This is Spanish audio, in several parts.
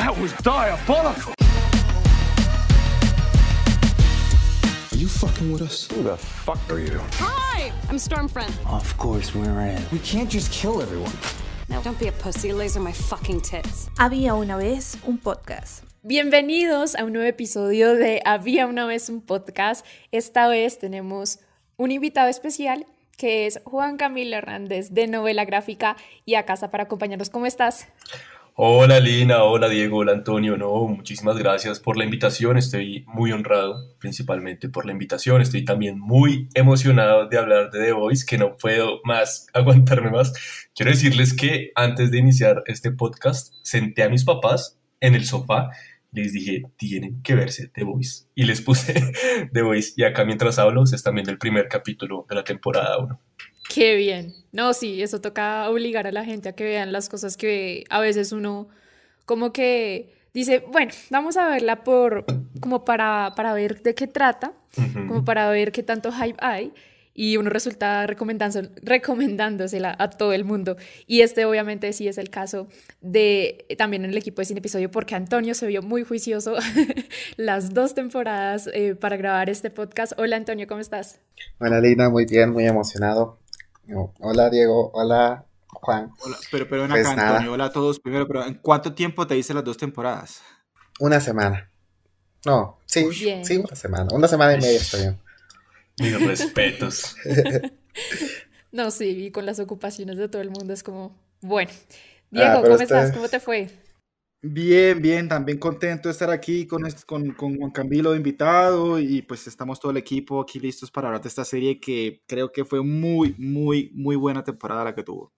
That was diabolical. Are you fucking with us? Who the fuck are you? Hi, I'm Stormfront. Of course we're in. We can't just kill everyone. No, don't be a pussy. Laser my fucking tits. Había una vez un podcast. Bienvenidos a un nuevo episodio de Había una vez un podcast. Esta vez tenemos un invitado especial que es Juan Camilo Hernández de Novela Gráfica y a casa para acompañarnos. ¿Cómo estás? Hola Lina, hola Diego, hola Antonio. No, muchísimas gracias por la invitación. Estoy muy honrado, principalmente por la invitación. Estoy también muy emocionado de hablar de The Voice, que no puedo más aguantarme más. Quiero decirles que antes de iniciar este podcast, senté a mis papás en el sofá. Les dije, tienen que verse The Voice. Y les puse The Voice. Y acá mientras hablo, se están viendo el primer capítulo de la temporada 1. Qué bien. No, sí, eso toca obligar a la gente a que vean las cosas que a veces uno como que dice, bueno, vamos a verla por como para, ver de qué trata, como para ver qué tanto hype hay y uno resulta recomendándosela a todo el mundo. Y este obviamente sí es el caso de también en el equipo de Sin Episodio, porque Antonio se vio muy juicioso las dos temporadas eh, para grabar este podcast. Hola Antonio, ¿cómo estás? Hola Lina, muy bien, muy emocionado. Hola Diego, hola Juan. Hola, pero, pero ven pues acá, Antonio, hola a todos primero, pero ¿en cuánto tiempo te hice las dos temporadas? Una semana. No, sí, sí, una semana. Una semana y media está bien. Mis respetos. no, sí, y con las ocupaciones de todo el mundo es como, bueno. Ah, Diego, ¿cómo estás? Este ¿Cómo te fue? Bien, bien, también contento de estar aquí con, con, con, Juan Camilo invitado y pues estamos todo el equipo aquí listos para hablar de esta serie que creo que fue muy, muy, muy buena temporada la que tuvo.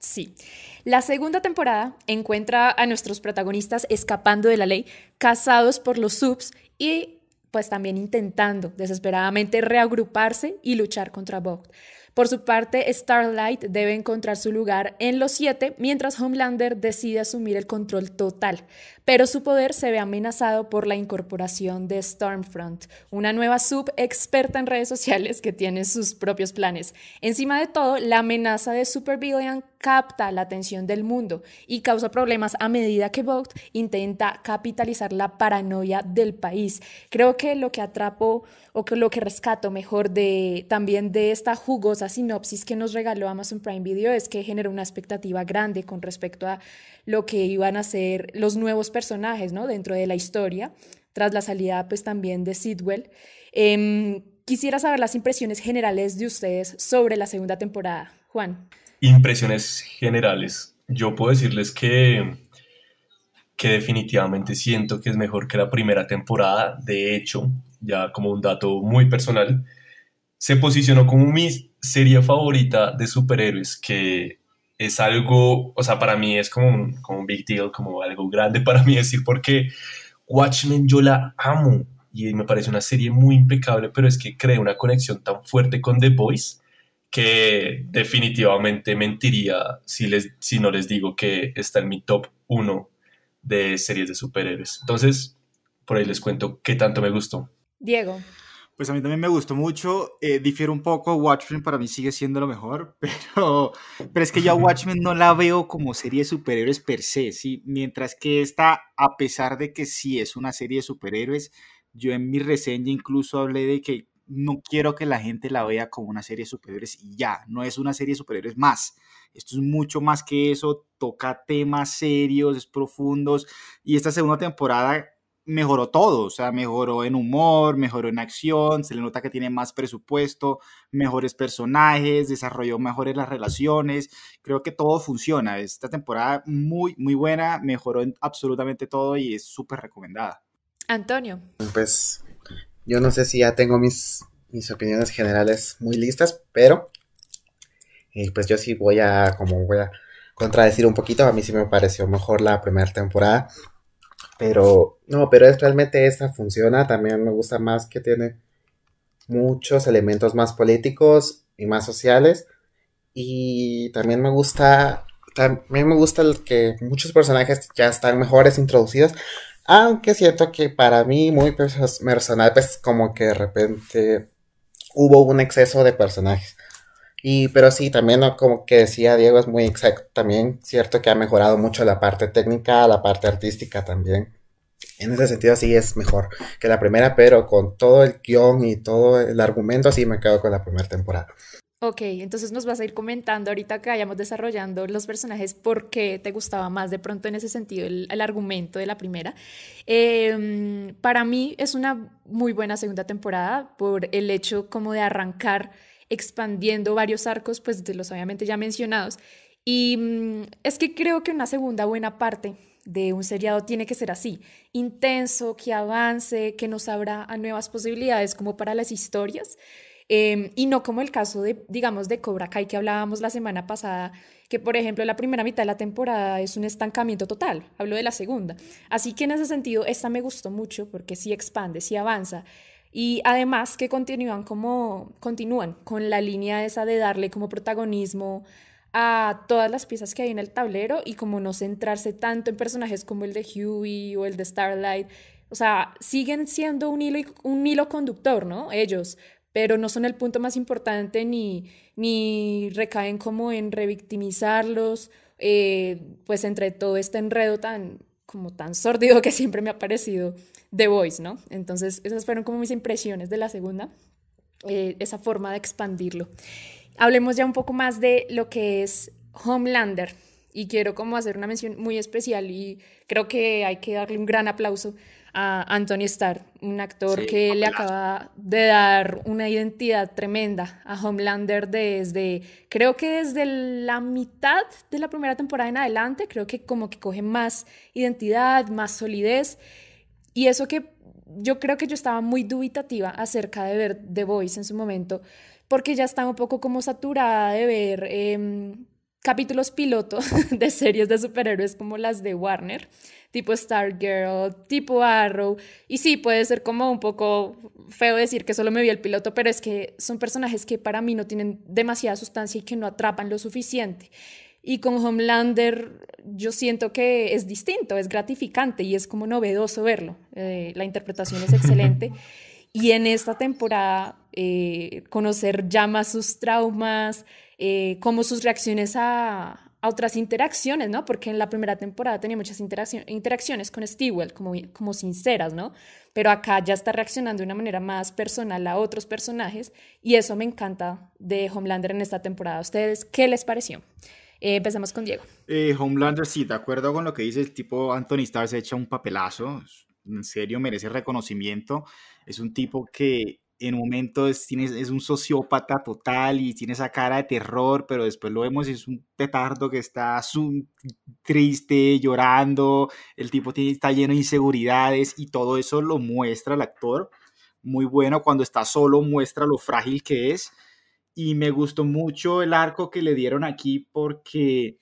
Sí, la segunda temporada encuentra a nuestros protagonistas escapando de la ley, casados por los subs y pues también intentando desesperadamente reagruparse y luchar contra Vogt. Por su parte, Starlight debe encontrar su lugar en los siete, mientras Homelander decide asumir el control total pero su poder se ve amenazado por la incorporación de Stormfront, una nueva sub experta en redes sociales que tiene sus propios planes. Encima de todo, la amenaza de Supervillain capta la atención del mundo y causa problemas a medida que Vogt intenta capitalizar la paranoia del país. Creo que lo que atrapo o lo que rescato mejor de también de esta jugosa sinopsis que nos regaló Amazon Prime Video es que genera una expectativa grande con respecto a lo que iban a ser los nuevos personajes ¿no? dentro de la historia, tras la salida pues también de Sidwell. Em, quisiera saber las impresiones generales de ustedes sobre la segunda temporada. Juan. Impresiones generales. Yo puedo decirles que, que definitivamente siento que es mejor que la primera temporada. De hecho, ya como un dato muy personal, se posicionó como mi serie favorita de superhéroes que es algo, o sea, para mí es como un, como un big deal, como algo grande para mí decir, porque Watchmen yo la amo y me parece una serie muy impecable, pero es que crea una conexión tan fuerte con The Boys que definitivamente mentiría si, les, si no les digo que está en mi top 1 de series de superhéroes. Entonces, por ahí les cuento qué tanto me gustó. Diego. Pues a mí también me gustó mucho, eh, un poco, Watchmen para mí sigue siendo lo mejor, pero, pero es que yo Watchmen no la veo como serie de superhéroes per se, mientras que esta, a pesar de que sí es una serie de superhéroes, yo en mi reseña incluso hablé de que no quiero que la gente la vea como una serie de superhéroes y ya, no es una serie de superhéroes más. Esto es mucho más que eso, toca temas serios, profundos. Y esta segunda temporada mejoró todo, o sea, mejoró en humor, mejoró en acción, se le nota que tiene más presupuesto, mejores personajes, desarrolló mejores las relaciones, creo que todo funciona, esta temporada muy, muy buena, mejoró absolutamente todo y es súper recomendada. Antonio. Pues yo no sé si ya tengo mis, mis opiniones generales muy listas, pero eh, pues yo sí voy a, como voy a contradecir un poquito, a mí sí me pareció mejor la primera temporada. Pero no, pero es realmente esta funciona. También me gusta más que tiene muchos elementos más políticos y más sociales. Y también me gusta, también me gusta que muchos personajes ya están mejores introducidos. Aunque siento que para mí, muy personal, pues como que de repente hubo un exceso de personajes. Y, pero sí, también como que decía Diego, es muy exacto también, cierto que ha mejorado mucho la parte técnica, la parte artística también. En ese sentido sí es mejor que la primera, pero con todo el guión y todo el argumento sí me quedo con la primera temporada. Ok, entonces nos vas a ir comentando ahorita que vayamos desarrollando los personajes por qué te gustaba más de pronto en ese sentido el, argumento de la primera. Em, para mí es una muy buena segunda temporada por el hecho como de arrancar expandiendo varios arcos, pues de los obviamente ya mencionados. Y mm, es que creo que una segunda buena parte de un seriado tiene que ser así, intenso, que avance, que nos abra a nuevas posibilidades como para las historias. Em, y no como el caso de, digamos, de Cobra Kai que hablábamos la semana pasada, que por ejemplo la primera mitad de la temporada es un estancamiento total, hablo de la segunda. Así que en ese sentido, esta me gustó mucho porque sí expande, sí avanza y además que continúan como, continúan con la línea esa de darle como protagonismo a todas las piezas que hay en el tablero y como no centrarse tanto en personajes como el de Huey o el de Starlight. O sea, siguen siendo un hilo, un hilo conductor, ¿no? Ellos, pero no son el punto más importante ni, ni recaen como en revictimizarlos, eh, pues entre todo este enredo tan como tan sórdido que siempre me ha parecido The Voice, ¿no? Entonces, esas fueron como mis impresiones de la segunda, eh, esa forma de expandirlo. Hablemos ya un poco más de lo que es Homelander y quiero como hacer una mención muy especial y creo que hay que darle un gran aplauso a Anthony Starr, un actor que le acaba de dar una identidad tremenda a Homelander desde, creo que desde la mitad de la primera temporada en adelante, creo que como que coge más identidad, más solidez y eso que yo creo que yo estaba muy dubitativa acerca de ver The Voice en su momento, porque ya estaba un poco como saturada de ver em, capítulos piloto de series de superhéroes como las de Warner, tipo Star Girl tipo Arrow. Y sí, puede ser como un poco feo decir que solo me vi el piloto, pero es que son personajes que para mí no tienen demasiada sustancia y que no atrapan lo suficiente. Y con Homelander yo siento que es distinto, es gratificante y es como novedoso verlo. Eh, la interpretación es excelente. y en esta temporada, eh, conocer ya más sus traumas, eh, como sus reacciones a, a, otras interacciones, ¿no? Porque en la primera temporada tenía muchas interacciones con Stewell, como, como sinceras, ¿no? Pero acá ya está reaccionando de una manera más personal a otros personajes y eso me encanta de Homelander en esta temporada. ustedes qué les pareció? Eh, Empezamos con Diego. Eh, Homelander, sí, de acuerdo con lo que dice el tipo Anthony Starr, se echa un papelazo, en serio merece reconocimiento, es un tipo que en momentos momento es, un sociópata total y tiene esa cara de terror, pero después lo vemos y es un petardo que está triste, llorando, el tipo está lleno de inseguridades y todo eso lo muestra el actor. Muy bueno, cuando está solo muestra lo frágil que es y me gustó mucho el arco que le dieron aquí porque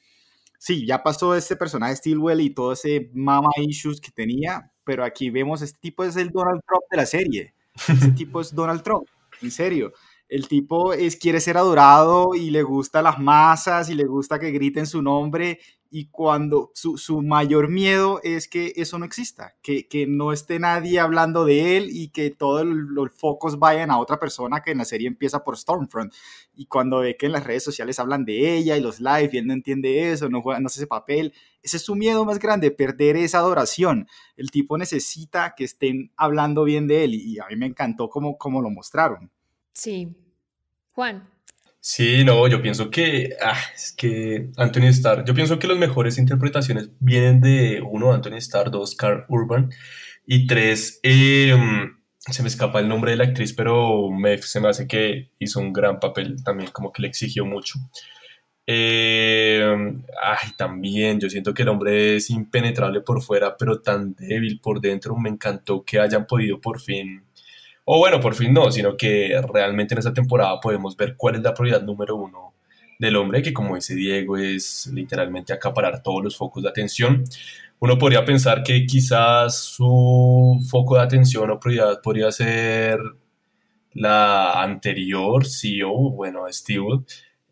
sí, ya pasó este personaje Steelwell y todo ese mama issues que tenía, pero aquí vemos este tipo es el Donald Trump de la serie. Este tipo es Donald Trump, en serio. El tipo es, quiere ser adorado y le gusta las masas y le gusta que griten su nombre y cuando su, mayor miedo es que eso no exista, que, no esté nadie hablando de él y que todos los focos vayan a otra persona que en la serie empieza por Stormfront. Y cuando ve que en las redes sociales hablan de ella y los live y él no entiende eso, no, juega, no hace ese papel, ese es su miedo más grande, perder esa adoración. El tipo necesita que estén hablando bien de él y, y a mí me encantó cómo, cómo lo mostraron. Sí. Juan. Sí, no, yo pienso que, ah, es que Anthony Starr, yo pienso que las mejores interpretaciones vienen de uno, Anthony Starr, dos, Carl Urban, y tres, eh, mm, se me escapa el nombre de la actriz, pero me, se me hace que hizo un gran papel también, como que le exigió mucho. Eh, ay, también, yo siento que el hombre es impenetrable por fuera, pero tan débil por dentro. Me encantó que hayan podido por fin o bueno, por fin no, sino que realmente en esta temporada podemos ver cuál es la prioridad número uno del hombre, que como dice Diego es literalmente acaparar todos los focos de atención. Uno podría pensar que quizás su foco de atención o prioridad podría ser la anterior CEO, bueno, Steve.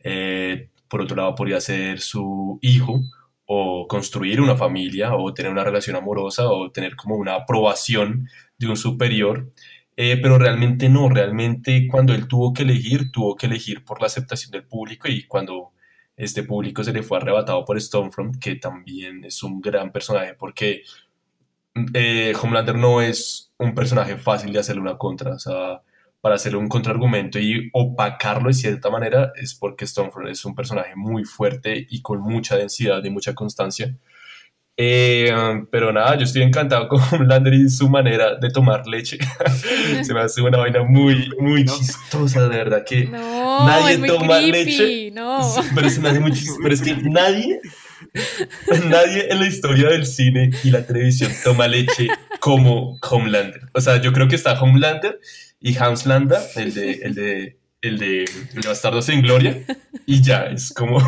Eh, por otro lado, podría ser su hijo o construir una familia o tener una relación amorosa o tener como una aprobación de un superior. Eh, pero realmente no, realmente cuando él tuvo que elegir, tuvo que elegir por la aceptación del público y cuando este público se le fue arrebatado por Stormfront, que también es un gran personaje porque mm, eh, Homelander no es un personaje fácil de hacerle una contra, o sea, para hacerle un contraargumento y opacarlo de cierta manera es porque Stormfront es un personaje muy fuerte y con mucha densidad y mucha constancia. Eh, pero nada, yo estoy encantado con Homelander y su manera de tomar leche. Se me hace una vaina muy, muy chistosa, de verdad que nadie toma leche. Pero, es que nadie, nadie en la historia del cine y la televisión toma leche como Homelander. O sea, yo creo que está Homelander y Hans Landa, el de, el de el de, Bastardos en Gloria, y ya es como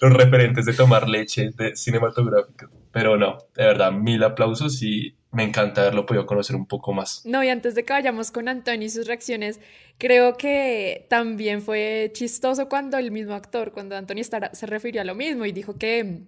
los referentes de tomar leche cinematográfica. Pero no, de verdad, mil aplausos y me encanta haberlo podido conocer un poco más. No, y antes de que vayamos con Antonio y sus reacciones, creo que también fue chistoso cuando el mismo actor, cuando Antonio se refirió a lo mismo y dijo que,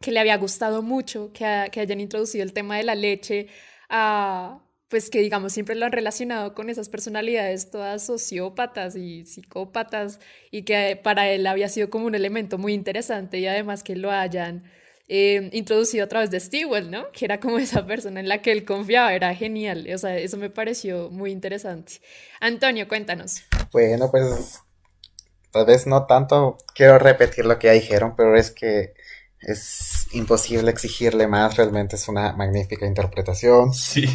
que le había gustado mucho que, que hayan introducido el tema de la leche a pues que digamos siempre lo han relacionado con esas personalidades todas sociópatas y psicópatas y que para él había sido como un elemento muy interesante y además que lo hayan eh, introducido a través de Stewart, ¿no? Que era como esa persona en la que él confiaba, era genial, o sea, eso me pareció muy interesante. Antonio, cuéntanos. Bueno, pues tal vez no tanto quiero repetir lo que ya dijeron, pero es que es imposible exigirle más, realmente es una magnífica interpretación. Sí.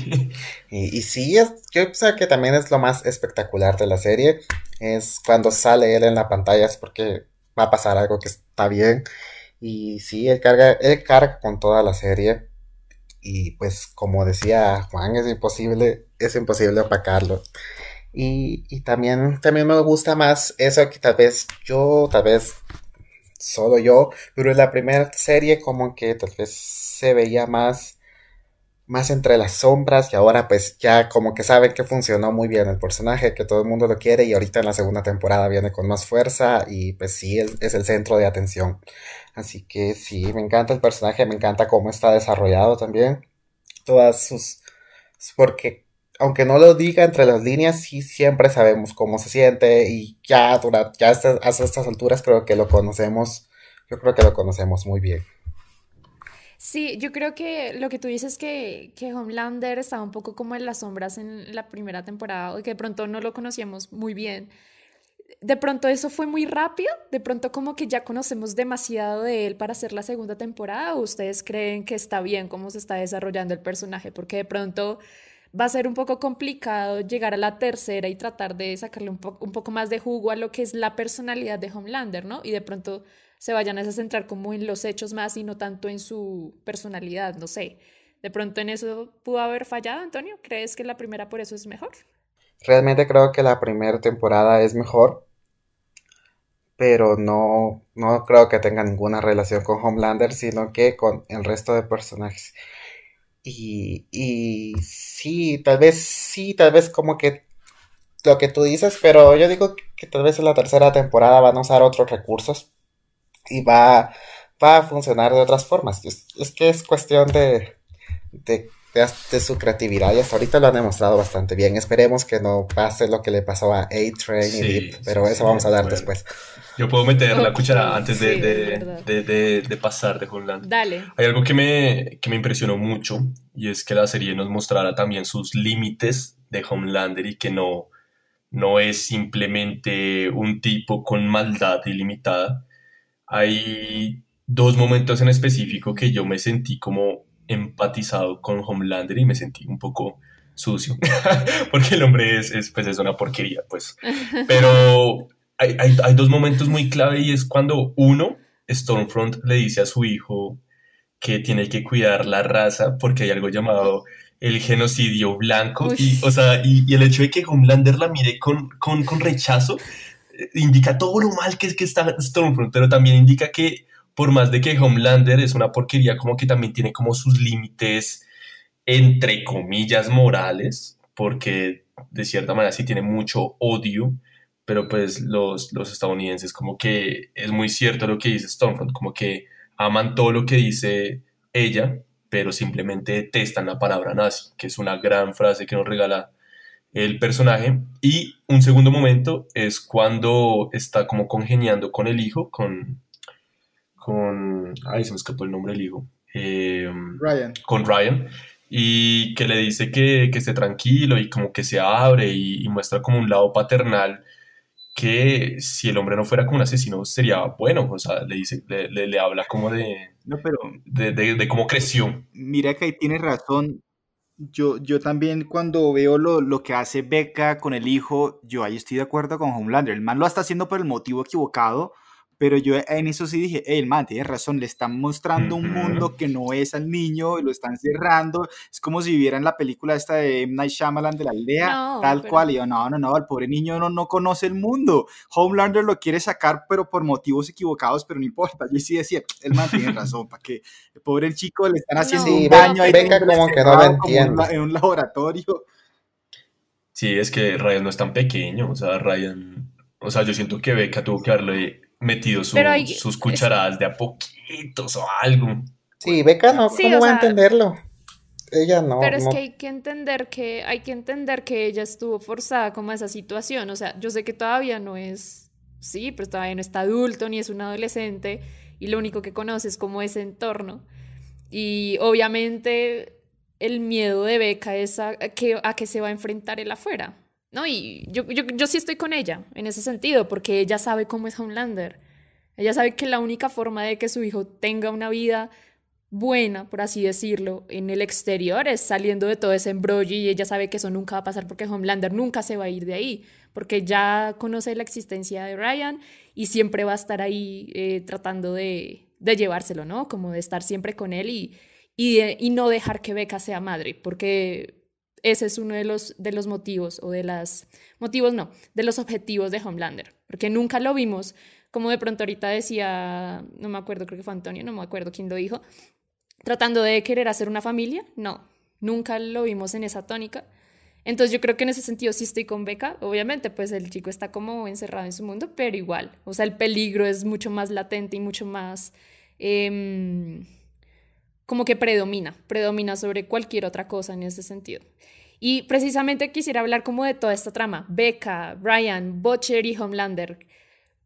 Y, sí, es, yo pienso que también es lo más espectacular de la serie, es cuando sale él en la pantalla, es porque va a pasar algo que está bien. Y sí, él carga, él carga con toda la serie. Y pues como decía Juan, es imposible, es imposible apacarlo Y, también, también me gusta más eso que tal vez yo, tal vez solo yo, pero en la primera serie como que tal vez se veía más más entre las sombras y ahora pues ya como que saben que funcionó muy bien el personaje, que todo el mundo lo quiere y ahorita en la segunda temporada viene con más fuerza y pues sí, es, el centro de atención. Así que sí, me encanta el personaje, me encanta cómo está desarrollado también. Todas sus... porque aunque no lo diga entre las líneas, sí siempre sabemos cómo se siente y ya, ya hasta estas alturas creo que lo conocemos, yo creo que lo conocemos muy bien. Sí, yo creo que lo que tú dices que, que Homelander estaba un poco como en las sombras en la primera temporada, y que de pronto no lo conocíamos muy bien. De pronto eso fue muy rápido, de pronto como que ya conocemos demasiado de él para hacer la segunda temporada, o ustedes creen que está bien cómo se está desarrollando el personaje, porque de pronto va a ser un poco complicado llegar a la tercera y tratar de sacarle un poco más de jugo a lo que es la personalidad de Homelander, ¿no? Y de pronto se vayan a centrar como en los hechos más y no tanto en su personalidad, no sé. ¿De pronto en eso pudo haber fallado, Antonio? ¿Crees que la primera por eso es mejor? Realmente creo que la primera temporada es mejor, pero no, no creo que tenga ninguna relación con Homelander, sino que con el resto de personajes. Y, y sí, tal vez, sí, tal vez como que lo que tú dices, pero yo digo que tal vez en la tercera temporada van a usar otros recursos y va, va a funcionar de otras formas. Es, que es cuestión de, de, su creatividad y hasta ahorita lo han demostrado bastante bien. Esperemos que no pase lo que le pasó a A-Train y Deep, pero eso vamos a dar después. Yo puedo meter la cuchara antes de, pasar de Homelander Dale. Hay algo que me, impresionó mucho y es que la serie nos mostrara también sus límites de Homelander y que no, no es simplemente un tipo con maldad ilimitada, hay dos momentos en específico que yo me sentí como empatizado con Homelander y me sentí un poco sucio, porque el hombre es, pues es una porquería, pues. Pero hay, dos momentos muy clave y es cuando uno, Stormfront le dice a su hijo que tiene que cuidar la raza porque hay algo llamado el genocidio blanco y, o el hecho de que Homelander la mire con, con rechazo indica todo lo mal que es que está Stormfront, pero también indica que por más de que Homelander es una porquería, como que también tiene como sus límites, entre comillas, morales, porque de cierta manera sí tiene mucho odio, pero pues los, los estadounidenses como que es muy cierto lo que dice Stormfront, como que aman todo lo que dice ella, pero simplemente detestan la palabra nazi, que es una gran frase que nos regala el personaje. Y un segundo momento es cuando está como congeniando con el hijo, con... con ay, se me escapó el nombre del hijo. Eh, Ryan. Con Ryan. Y que le dice que, que, esté tranquilo y como que se abre y, muestra como un lado paternal que si el hombre no fuera como un asesino sería bueno, o sea, le dice, le, le, habla como de, no, pero de, de, de, cómo creció. Mira que ahí tienes razón, yo, yo también cuando veo lo, lo, que hace Beca con el hijo, yo ahí estoy de acuerdo con Homelander. El man lo está haciendo por el motivo equivocado, pero yo en eso sí dije, hey, el man tiene razón, le están mostrando un mundo que no es al niño, y lo están cerrando. Es como si en la película esta de M. Night Shyamalan de la aldea, tal cual. Y yo, no, no, no, el pobre niño no, no conoce el mundo. Homelander lo quiere sacar, pero por motivos equivocados, pero no importa. Yo sí decía, el man tiene razón, para que el pobre chico le están haciendo un daño Venga, En un laboratorio. Sí, es que Ryan no es tan pequeño, o sea, Ryan, o sea, yo siento que Beca tuvo que darle metido sus cucharadas de a poquitos o algo. Sí, Beca no, ¿cómo va a entenderlo? Ella no. Pero es que hay que entender que hay que entender que ella estuvo forzada como a esa situación, o sea, yo sé que todavía no es sí, pero todavía no está adulto ni es un adolescente y lo único que conoce es como ese entorno. Y obviamente el miedo de Beca es a, que, a que se va a enfrentar él afuera. ¿no? Y yo, yo, sí estoy con ella en ese sentido, porque ella sabe cómo es Homelander. Ella sabe que la única forma de que su hijo tenga una vida buena, por así decirlo, en el exterior es saliendo de todo ese embrollo y ella sabe que eso nunca va a pasar porque Homelander nunca se va a ir de ahí, porque ya conoce la existencia de Ryan y siempre va a estar ahí eh, tratando de, de, llevárselo, ¿no? Como de estar siempre con él y, y, y no dejar que Becca sea madre, porque ese es uno de los, de los motivos, o de las, motivos no, de los objetivos de Homelander, porque nunca lo vimos, como de pronto ahorita decía, no me acuerdo, creo que fue Antonio, no me acuerdo quién lo dijo, tratando de querer hacer una familia, no, nunca lo vimos en esa tónica. Entonces yo creo que en ese sentido sí estoy con Beca, obviamente pues el chico está como encerrado en su mundo, pero igual, o sea, el peligro es mucho más latente y mucho más... Em, como que predomina, predomina sobre cualquier otra cosa en ese sentido. Y precisamente quisiera hablar como de toda esta trama, Becca, Brian, Butcher y Homelander,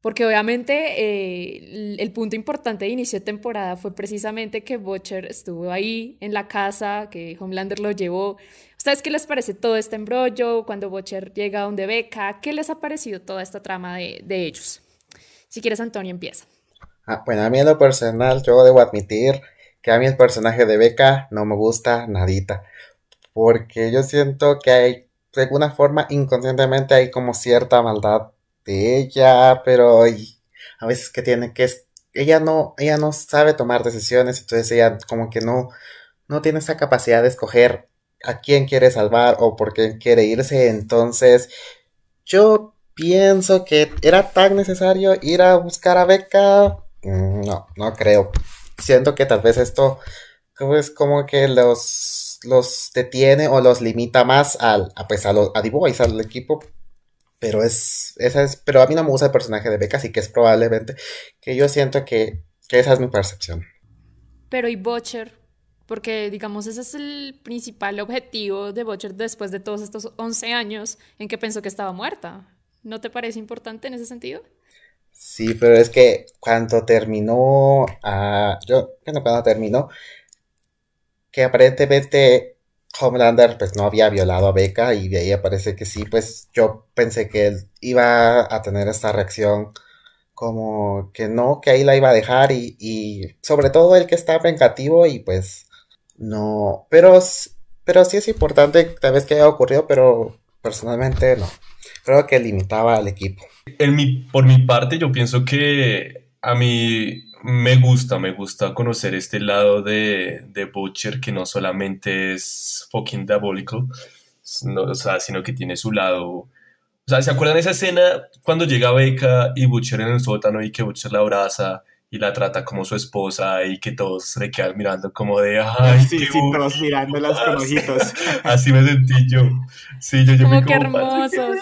porque obviamente eh, el punto importante de inicio de temporada fue precisamente que Butcher estuvo ahí en la casa, que Homelander lo llevó. ¿Ustedes qué les parece todo este embrollo cuando Butcher llega donde Becca? ¿Qué les ha parecido toda esta trama de, ellos? Si quieres, Antonio, empieza. Ah, bueno, a mí en lo personal, yo debo admitir que a mí el personaje de Beca no me gusta nadita. Porque yo siento que hay, de alguna forma, inconscientemente hay como cierta maldad de ella, pero a veces que tiene que... Ella no, ella no sabe tomar decisiones, entonces ella como que no, no tiene esa capacidad de escoger a quién quiere salvar o por qué quiere irse. Entonces, yo pienso que era tan necesario ir a buscar a Beca. Mm, no, no creo siento que tal vez esto pues, es como que los, los detiene o los limita más al, a, pues a, los, a The Boys, al equipo. Pero es, esa es, pero a mí no me gusta el personaje de Becca, así que es probablemente que yo siento que, que esa es mi percepción. Pero y Butcher, porque digamos ese es el principal objetivo de Butcher después de todos estos 11 años en que pensó que estaba muerta. ¿No te parece importante en ese sentido? Sí, pero es que cuando terminó, a. Ah, yo, bueno, cuando terminó, que aparentemente Homelander pues no había violado a Beca y de ahí aparece que sí, pues yo pensé que él iba a tener esta reacción como que no, que ahí la iba a dejar y, sobre todo el que está vengativo y pues no, pero, pero sí es importante tal vez que haya ocurrido, pero personalmente no creo que limitaba al equipo. En mi, por mi parte, yo pienso que a mí me gusta, me gusta conocer este lado de, Butcher que no solamente es fucking diabólico, sino que tiene su lado. O sea, ¿se acuerdan esa escena cuando llega Beca y Butcher en el sótano y que Butcher la abraza y la trata como su esposa y que todos se quedan mirando como de ay sí, sí todos mirando con ojitos así me sentí yo sí yo yo como hermosos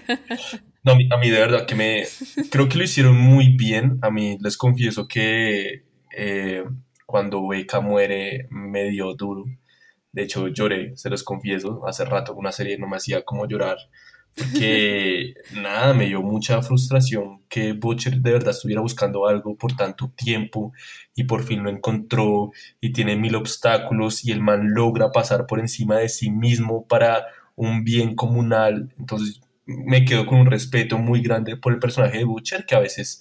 no a mí, de verdad que me creo que lo hicieron muy bien a mí les confieso que eh, cuando Beca muere me dio duro de hecho lloré se los confieso hace rato una serie no me hacía como llorar que nada, me dio mucha frustración que Butcher de verdad estuviera buscando algo por tanto tiempo y por fin lo encontró y tiene mil obstáculos y el man logra pasar por encima de sí mismo para un bien comunal. Entonces me quedo con un respeto muy grande por el personaje de Butcher que a veces,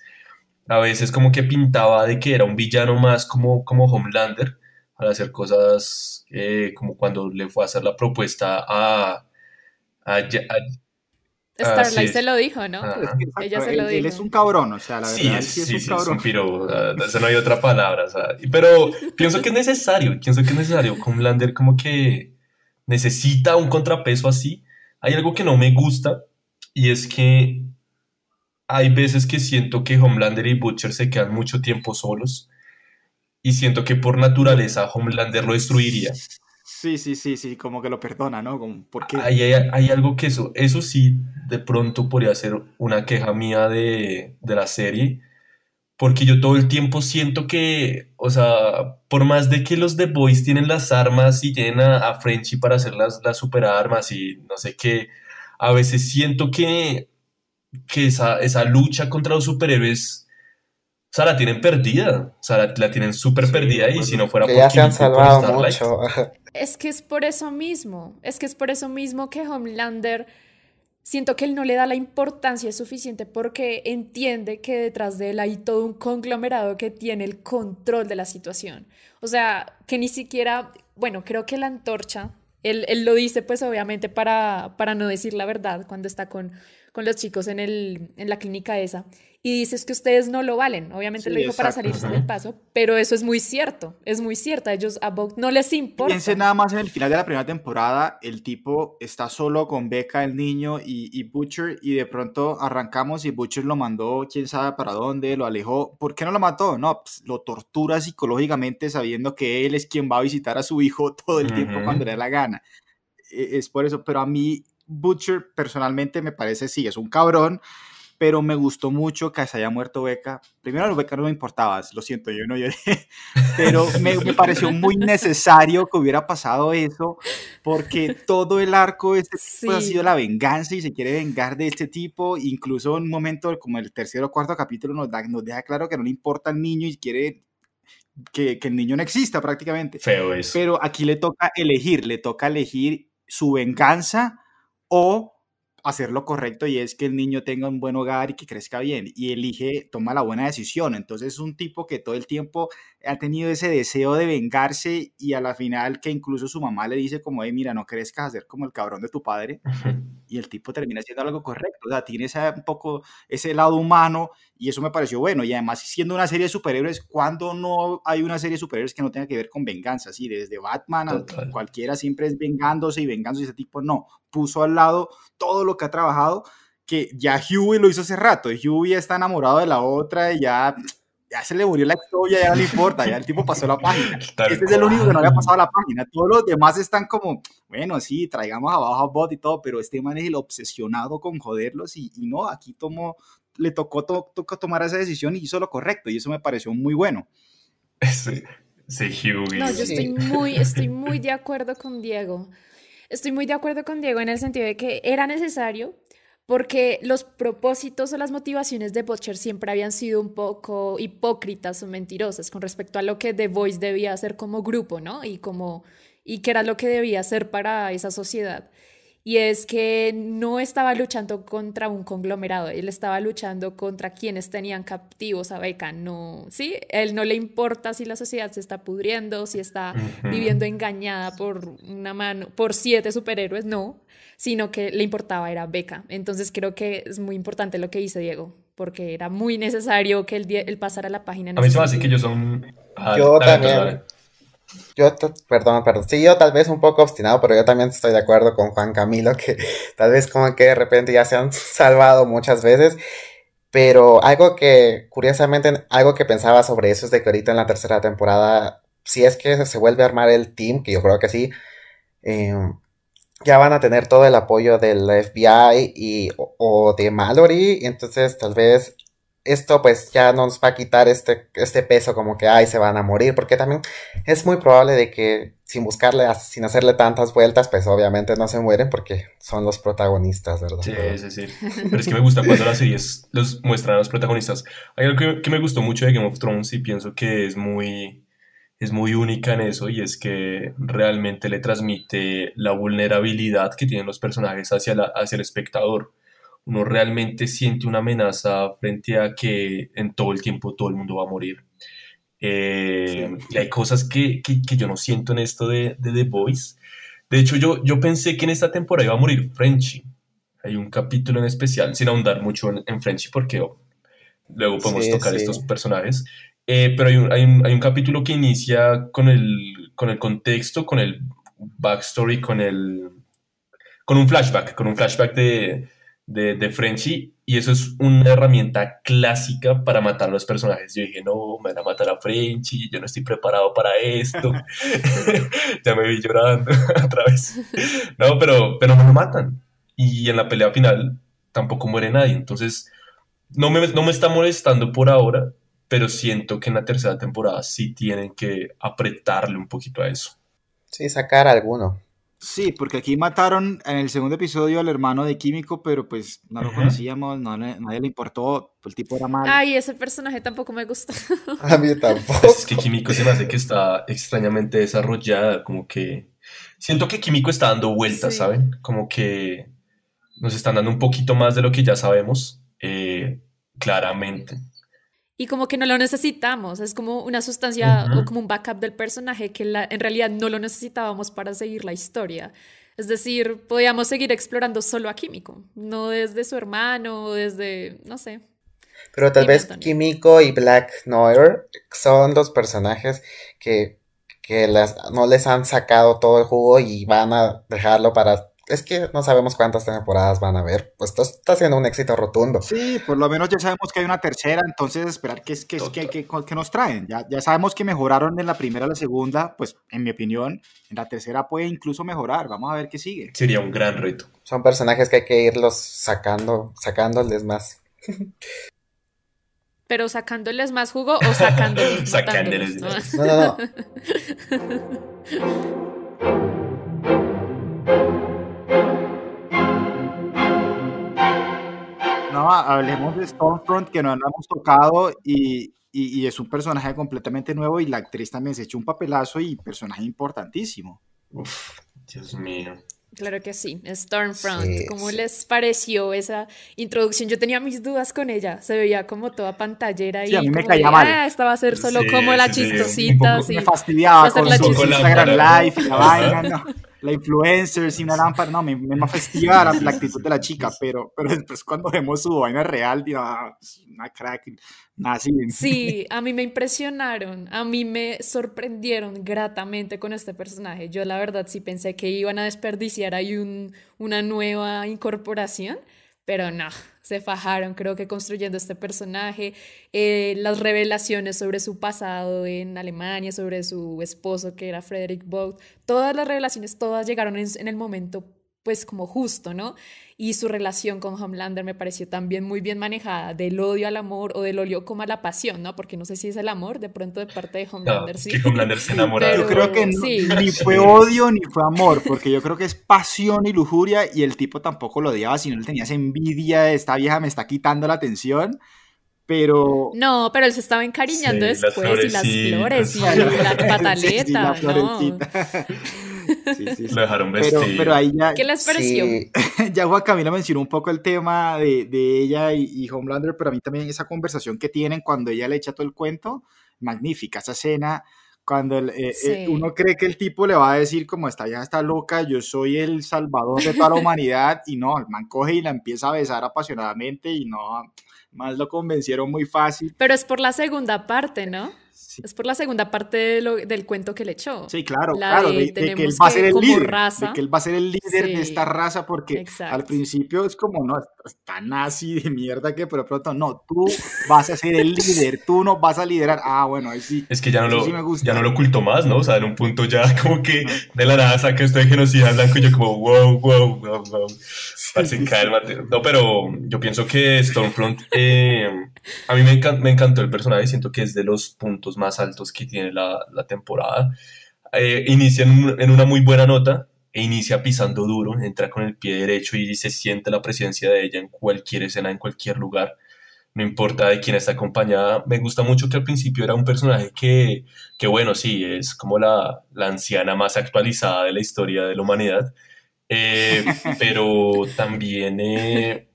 a veces como que pintaba de que era un villano más como, como Homelander al hacer cosas eh, como cuando le fue a hacer la propuesta a... a, Ah, Starlight se lo dijo, ¿no? Ah, ah. Ella se lo dijo. Él es un cabrón, o sea, la verdad. Es, sí, es, un cabrón. un no hay otra palabra, pero pienso que es necesario, pienso que es necesario. Homelander como que necesita un contrapeso así. Hay algo que no me gusta y es que hay veces que siento que Homelander y Butcher se quedan mucho tiempo solos y siento que por naturaleza Homelander lo destruiría Sí, sí, sí, sí, como que lo perdona, ¿no? Hay, algo que eso, eso sí, de pronto podría ser una queja mía de, de la serie, porque yo todo el tiempo siento que, o sea, por más de que los The Boys tienen las armas y tienen a, Frenchy para hacer las, las super armas y no sé qué, a veces siento que, que esa, esa lucha contra los superhéroes o sea, la tienen perdida. O sea, la, tienen súper perdida y si no fuera por ya han salvado mucho. Es que es por eso mismo. Es que es por eso mismo que Homelander siento que él no le da la importancia suficiente porque entiende que detrás de él hay todo un conglomerado que tiene el control de la situación. O sea, que ni siquiera, bueno, creo que la antorcha, él, lo dice pues obviamente para, para no decir la verdad cuando está con con los chicos en, el, en la clínica esa y dices que ustedes no lo valen. Obviamente lo dijo para salirse del paso, pero eso es muy cierto, es muy cierto. A ellos a no les importa. Piense nada más en el final de la primera temporada, el tipo está solo con beca el niño y, y, Butcher, y de pronto arrancamos y Butcher lo mandó, quién sabe para dónde, lo alejó. ¿Por qué no lo mató? No, pues, lo tortura psicológicamente sabiendo que él es quien va a visitar a su hijo todo el tiempo cuando le dé la gana. E, es por eso, pero a mí Butcher personalmente me parece, sí, es un cabrón, pero me gustó mucho que se haya muerto Beca. Primero, Beca no me importaba, lo siento, yo no lloré, pero me, pareció muy necesario que hubiera pasado eso, porque todo el arco de este ha sido la venganza y se quiere vengar de este tipo. Incluso en un momento como el tercer o cuarto capítulo nos, da, nos deja claro que no le importa al niño y quiere que, que el niño no exista prácticamente. Feo es. Pero aquí le toca elegir, le toca elegir su venganza o hacer lo correcto y es que el niño tenga un buen hogar y que crezca bien y elige, toma la buena decisión. Entonces es un tipo que todo el tiempo ha tenido ese deseo de vengarse y a la final que incluso su mamá le dice como, hey, mira, no crezcas a ser como el cabrón de tu padre y el tipo termina haciendo algo correcto. O sea, tiene ese, un poco ese lado humano y eso me pareció bueno. Y además siendo una serie de superhéroes, cuando no hay una serie de superhéroes que no tenga que ver con venganza? Sí, desde Batman a cualquiera siempre es vengándose y vengándose ese tipo no puso al lado todo lo que ha trabajado, que ya Huey lo hizo hace rato, Huey está enamorado de la otra y ya, ya se le murió la historia, ya no le importa, ya el tipo pasó la página. este es el único que no había pasado la página, todos los demás están como, bueno, sí, traigamos abajo a Bot y todo, pero este man es el obsesionado con joderlos y, no, aquí tomó, le tocó, tomar esa decisión y hizo lo correcto y eso me pareció muy bueno. Sí, Huey. No, yo estoy muy, estoy muy de acuerdo con Diego estoy muy de acuerdo con Diego en el sentido de que era necesario porque los propósitos o las motivaciones de Butcher siempre habían sido un poco hipócritas o mentirosas con respecto a lo que The Voice debía hacer como grupo, ¿no? Y como y qué era lo que debía hacer para esa sociedad y es que no estaba luchando contra un conglomerado, él estaba luchando contra quienes tenían captivos a Beca, no, sí, él no le importa si la sociedad se está pudriendo, si está viviendo engañada por una mano, por siete superhéroes, no, sino que le importaba era Beca. Entonces creo que es muy importante lo que dice Diego, porque era muy necesario que él, él pasara la página. En a mí se me que ah, yo son... yo también yo, perdón, perdón, sí, yo tal vez un poco obstinado, pero yo también estoy de acuerdo con Juan Camilo, que tal vez como que de repente ya se han salvado muchas veces, pero algo que, curiosamente, algo que pensaba sobre eso es de que ahorita en la tercera temporada, si es que se vuelve a armar el team, que yo creo que sí, em, ya van a tener todo el apoyo del FBI y, o, de Mallory, entonces tal vez esto pues ya nos va a quitar este, este peso como que, ay, se van a morir, porque también es muy probable de que sin buscarle, sin hacerle tantas vueltas, pues obviamente no se mueren porque son los protagonistas, ¿verdad? Sí, sí, sí. Pero es que me gusta cuando las series los muestran a los protagonistas. Hay algo que, me gustó mucho de Game of Thrones y pienso que es muy, es muy única en eso y es que realmente le transmite la vulnerabilidad que tienen los personajes hacia, la, hacia el espectador uno realmente siente una amenaza frente a que en todo el tiempo todo el mundo va a morir. Eh, y hay cosas que, yo no siento en esto de, de The Voice. De hecho, yo, yo pensé que en esta temporada iba a morir Frenchy. Hay un capítulo en especial, sin ahondar mucho en, en Frenchy, porque oh, luego podemos tocar estos personajes. Eh, pero hay un, capítulo que inicia con el, con el contexto, con el backstory, con el. con un flashback, con un flashback de, de, de Frenchy y eso es una herramienta clásica para matar los personajes. Yo dije, no, me van a matar a Frenchy, yo no estoy preparado para esto. ya me vi llorando otra vez. No, pero, pero no lo matan. Y en la pelea final tampoco muere nadie. Entonces, no me, no me está molestando por ahora, pero siento que en la tercera temporada sí tienen que apretarle un poquito a eso. Sí, sacar alguno. Sí, porque aquí mataron en el segundo episodio al hermano de Químico, pero pues no lo conocíamos, nadie le importó, el tipo era malo. Ay, ese personaje tampoco me gusta. A mí tampoco. Es que Químico se me hace que está extrañamente desarrollada, como que... Siento que Químico está dando vueltas, ¿saben? Como que nos están dando un poquito más de lo que ya sabemos, eh, claramente y como que no lo necesitamos, es como una sustancia o como un backup del personaje que en realidad no lo necesitábamos para seguir la historia. Es decir, podíamos seguir explorando solo a Químico, no desde su hermano, desde, no sé. Pero tal vez Químico y Black Noir son dos personajes que, las, no les han sacado todo el jugo y van a dejarlo para es que no sabemos cuántas temporadas van a haber, pues está, está siendo un éxito rotundo. Sí, por lo menos ya sabemos que hay una tercera, entonces esperar qué nos traen. Ya, ya sabemos que mejoraron en la primera, la segunda, pues en mi opinión, en la tercera puede incluso mejorar, vamos a ver qué sigue. Sería un gran reto. Son personajes que hay que irlos sacando, sacándoles más. Pero sacándoles más jugo o sacándoles, más. No, no, no. No, hablemos de Stormfront, que no hemos tocado y, es un personaje completamente nuevo y la actriz también se echó un papelazo y personaje importantísimo. Uf, Dios mío. Claro que sí, Stormfront. ¿Cómo les pareció esa introducción? Yo tenía mis dudas con ella, se veía como toda pantallera y ah, estaba a ser solo como la chistosita. Me fastidiaba con la vaina, la influencer sin una lámpara, no, me, me fastidiaba la, la, actitud de la chica, pero, pero después cuando vemos su vaina real, digo, ah, una crack, nada así. Sí, a mí me impresionaron, a mí me sorprendieron gratamente con este personaje. Yo la verdad sí pensé que iban a desperdiciar ahí un, una nueva incorporación, pero no, se fajaron, creo que construyendo este personaje, eh, las revelaciones sobre su pasado en Alemania, sobre su esposo que era Frederick Vogt, todas las revelaciones, todas llegaron en, en el momento pues como justo, ¿no? Y su relación con Homelander me pareció también muy bien manejada, del odio al amor o del odio como a la pasión, ¿no? Porque no sé si es el amor, de pronto de parte de Homelander sí. Homelander se enamora. yo creo que ni fue odio ni fue amor, porque yo creo que es pasión y lujuria y el tipo tampoco lo odiaba, sino le tenías envidia, esta vieja me está quitando la atención pero... No, pero él se estaba encariñando después y las flores y, la pataleta, la Sí, sí, Lo dejaron vestido. Pero, ahí ya, ¿Qué les pareció? ya Juan Camila mencionó un poco el tema de, de ella y, Homelander, pero a mí también esa conversación que tienen cuando ella le echa todo el cuento, magnífica esa escena. Cuando eh, eh, uno cree que el tipo le va a decir como está ya está loca, yo soy el salvador de toda la humanidad y no, el man coge y la empieza a besar apasionadamente y no, más lo convencieron muy fácil. Pero es por la segunda parte, ¿no? Es por la segunda parte del cuento que le echó. Sí, claro, claro, de, que él va a ser el líder, de que él va a ser el líder de esta raza, porque al principio es como, no, tan así de mierda que, pero pronto, no, tú vas a ser el líder, tú no vas a liderar, ah, bueno, ahí sí. Es que ya no, lo, ya no lo oculto más, ¿no? O sea, en un punto ya como que de la nada que esto genocida blanco y yo como, wow, wow, wow, wow. Parece No, pero yo pienso que Stormfront, eh, a mí me, me encantó el personaje, siento que es de los puntos más altos que tiene la, temporada. Eh, inicia en, una muy buena nota e inicia pisando duro, entra con el pie derecho y se siente la presencia de ella en cualquier escena, en cualquier lugar. No importa de quién está acompañada. Me gusta mucho que al principio era un personaje que, bueno, sí, es como la, anciana más actualizada de la historia de la humanidad. Eh, pero también, eh,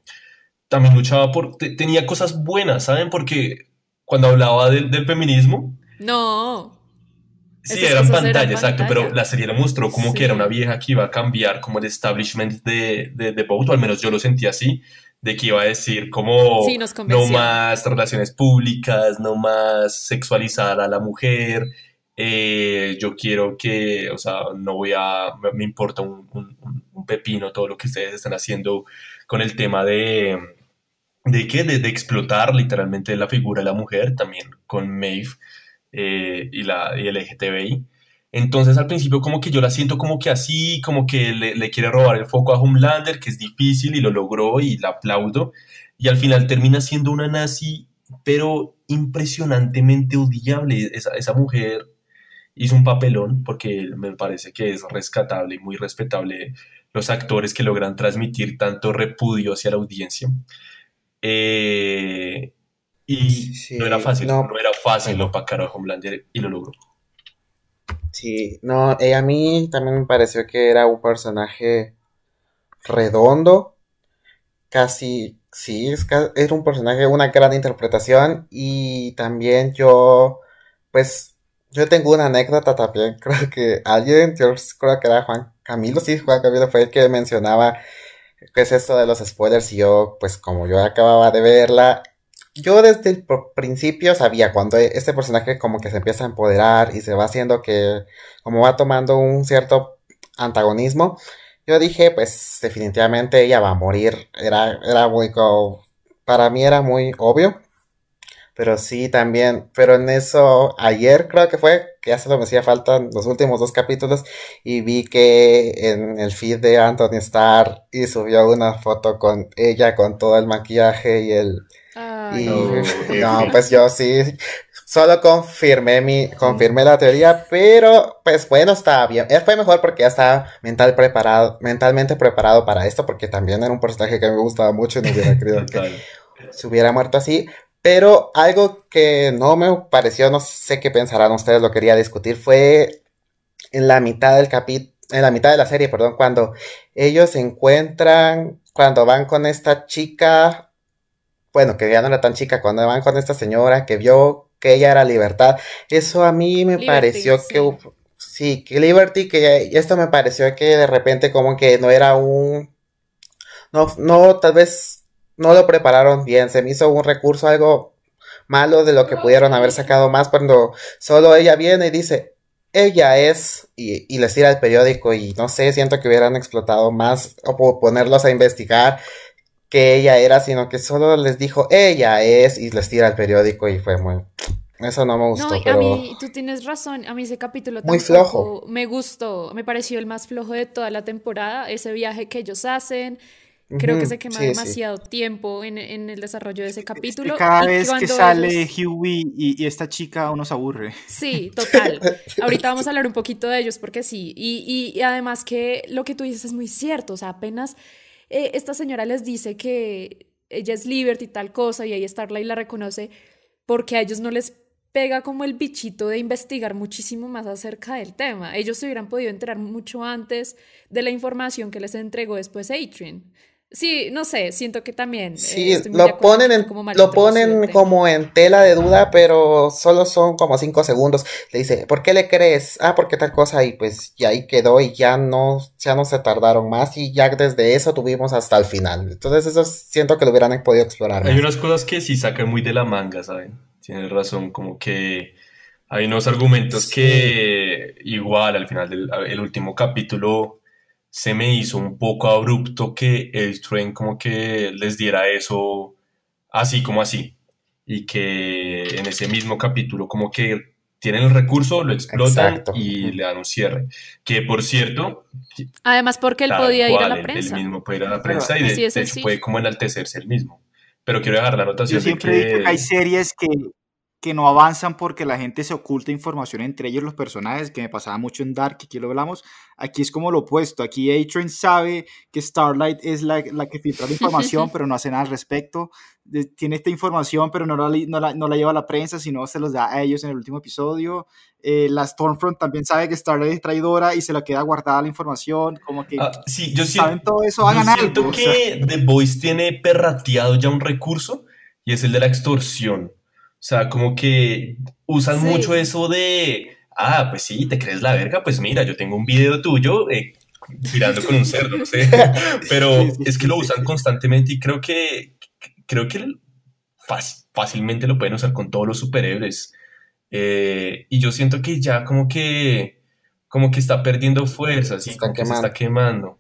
también luchaba por... tenía cosas buenas, ¿saben? Porque cuando hablaba del feminismo. No. Sí, era eran pantalla, exacto, pero la serie lo mostró como que era una vieja que iba a cambiar como el establishment de, de, al menos yo lo sentí así, de que iba a decir como no más relaciones públicas, no más sexualizar a la mujer, eh, yo quiero que, o sea, no voy a, me, importa un, pepino todo lo que ustedes están haciendo con el tema de de qué, de, explotar literalmente la figura de la mujer, también con Maeve eh, y, la, y el LGTBI. Entonces al principio como que yo la siento como que así, como que le, quiere robar el foco a Homelander, que es difícil y lo logró y la aplaudo. Y al final termina siendo una nazi, pero impresionantemente odiable. Esa, esa mujer hizo un papelón porque me parece que es rescatable y muy respetable los actores que logran transmitir tanto repudio hacia la audiencia. Eh, y no era fácil, no, era fácil lo para a Homelander y lo logró. Sí, no, eh, a mí también me pareció que era un personaje redondo, casi, sí, es, era un personaje, una gran interpretación y también yo, pues, yo tengo una anécdota también, creo que alguien, yo creo que era Juan Camilo, sí, Juan Camilo fue el que mencionaba qué es esto de los spoilers y yo, pues como yo acababa de verla, yo desde el principio sabía cuando e-, este personaje como que se empieza a empoderar y se va haciendo que como va tomando un cierto antagonismo, yo dije, pues definitivamente ella va a morir, era, era muy, para mí era muy obvio. Pero sí, también, pero en eso, ayer creo que fue, que ya se lo me hacía falta los últimos dos capítulos, y vi que en el feed de Anthony Starr y subió una foto con ella con todo el maquillaje y el... y, no, pues yo sí, solo confirmé mi, confirmé la teoría, pero pues bueno, estaba bien. fue mejor porque ya estaba mental preparado, mentalmente preparado para esto, porque también era un personaje que me gustaba mucho y no hubiera creído que se hubiera muerto así. Pero algo que no me pareció, no sé qué pensarán ustedes, lo quería discutir, fue en la mitad del capítulo, en la mitad de la serie, perdón, cuando ellos se encuentran, cuando van con esta chica, bueno, que ya no era tan chica, cuando van con esta señora que vio que ella era libertad, eso a mí me pareció que, sí, que Liberty, que esto me pareció que de repente como que no era un, no, no, tal vez no lo prepararon bien, se me hizo un recurso algo malo de lo que pudieron haber sacado más cuando solo ella viene y dice, ella es, y, les tira el periódico y no sé, siento que hubieran explotado más o ponerlos a investigar que ella era, sino que solo les dijo, ella es, y les tira el periódico y fue muy... Eso no me gustó. No, a mí, tú tienes razón, a mí ese capítulo muy flojo. Me gustó, me pareció el más flojo de toda la temporada, ese viaje que ellos hacen, Creo que se quema demasiado tiempo en, en, el desarrollo de ese capítulo. cada vez que sale Huey y, y, esta chica uno se aburre. Sí, total. Ahorita vamos a hablar un poquito de ellos porque sí. Y, y, además que lo que tú dices es muy cierto. O sea, apenas eh, esta señora les dice que ella es Liberty y tal cosa y ahí y la reconoce porque a ellos no les pega como el bichito de investigar muchísimo más acerca del tema. Ellos se hubieran podido enterar mucho antes de la información que les entregó después Adrian. Sí, no sé, siento que también. Sí, eh, lo, ponen como lo ponen como en tela de duda, pero solo son como cinco segundos. Le dice, ¿por qué le crees? Ah, porque tal cosa, y pues ya ahí quedó, y ya no, ya no se tardaron más, y ya desde eso tuvimos hasta el final. Entonces, eso siento que lo hubieran podido explorar. Hay unas cosas que sí sacan muy de la manga, ¿saben? Tienes razón, como que hay unos argumentos que igual al final del último capítulo se me hizo un poco abrupto que el tren como que les diera eso así como así. Y que en ese mismo capítulo como que tienen el recurso, lo explotan y le dan un cierre. Que por cierto... Además porque él podía ir a la prensa. Él mismo puede ir a la prensa y de, puede como enaltecerse él mismo. Pero quiero dejar la notación hay series que, que no avanzan porque la gente se oculta información entre ellos los personajes, que me pasaba mucho en Dark, aquí lo hablamos, aquí es como lo opuesto, aquí A-Train sabe que Starlight es la, que filtra la información, pero no hace nada al respecto, tiene esta información, pero no la, no la, lleva a la prensa, sino se los da a ellos en el último episodio, eh, la Stormfront también sabe que Starlight es traidora y se la queda guardada la información, como que ah, saben todo eso, hagan algo, The Voice tiene perrateado ya un recurso, y es el de la extorsión. O sea, como que usan mucho eso de, ah, pues sí, te crees la verga, pues mira, yo tengo un video tuyo eh, tirando con un cerdo, no sé, pero es que lo usan constantemente y creo que, creo que fácilmente lo pueden usar con todos los superhéroes. Eh, y yo siento que ya como que, como que está perdiendo fuerza, está quemando.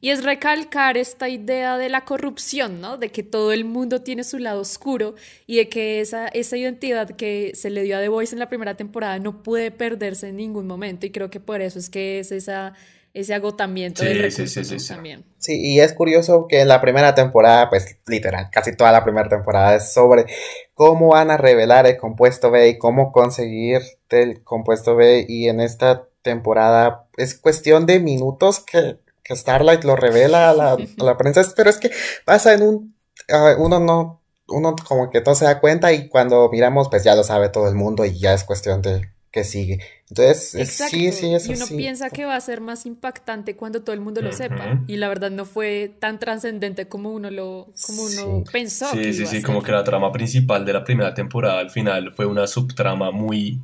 Y es recalcar esta idea de la corrupción, ¿no? De que todo el mundo tiene su lado oscuro y de que esa, esa identidad que se le dio a The Voice en la primera temporada no puede perderse en ningún momento y creo que por eso es que es esa, ese agotamiento sí, de sí, sí, también. Sí, y es curioso que en la primera temporada, pues literal, casi toda la primera temporada es sobre cómo van a revelar el compuesto B y cómo conseguir el compuesto B y en esta temporada es cuestión de minutos que Starlight lo revela a la, prensa, pero es que pasa en un, ah, uno no, uno como que todo se da cuenta y cuando miramos, pues ya lo sabe todo el mundo y ya es cuestión de que sigue. Entonces, sí, sí, eso Y uno piensa que va a ser más impactante cuando todo el mundo lo sepa. Y la verdad no fue tan trascendente como uno lo como uno pensó. Sí, sí, sí, como que la trama principal de la primera temporada al final fue una subtrama muy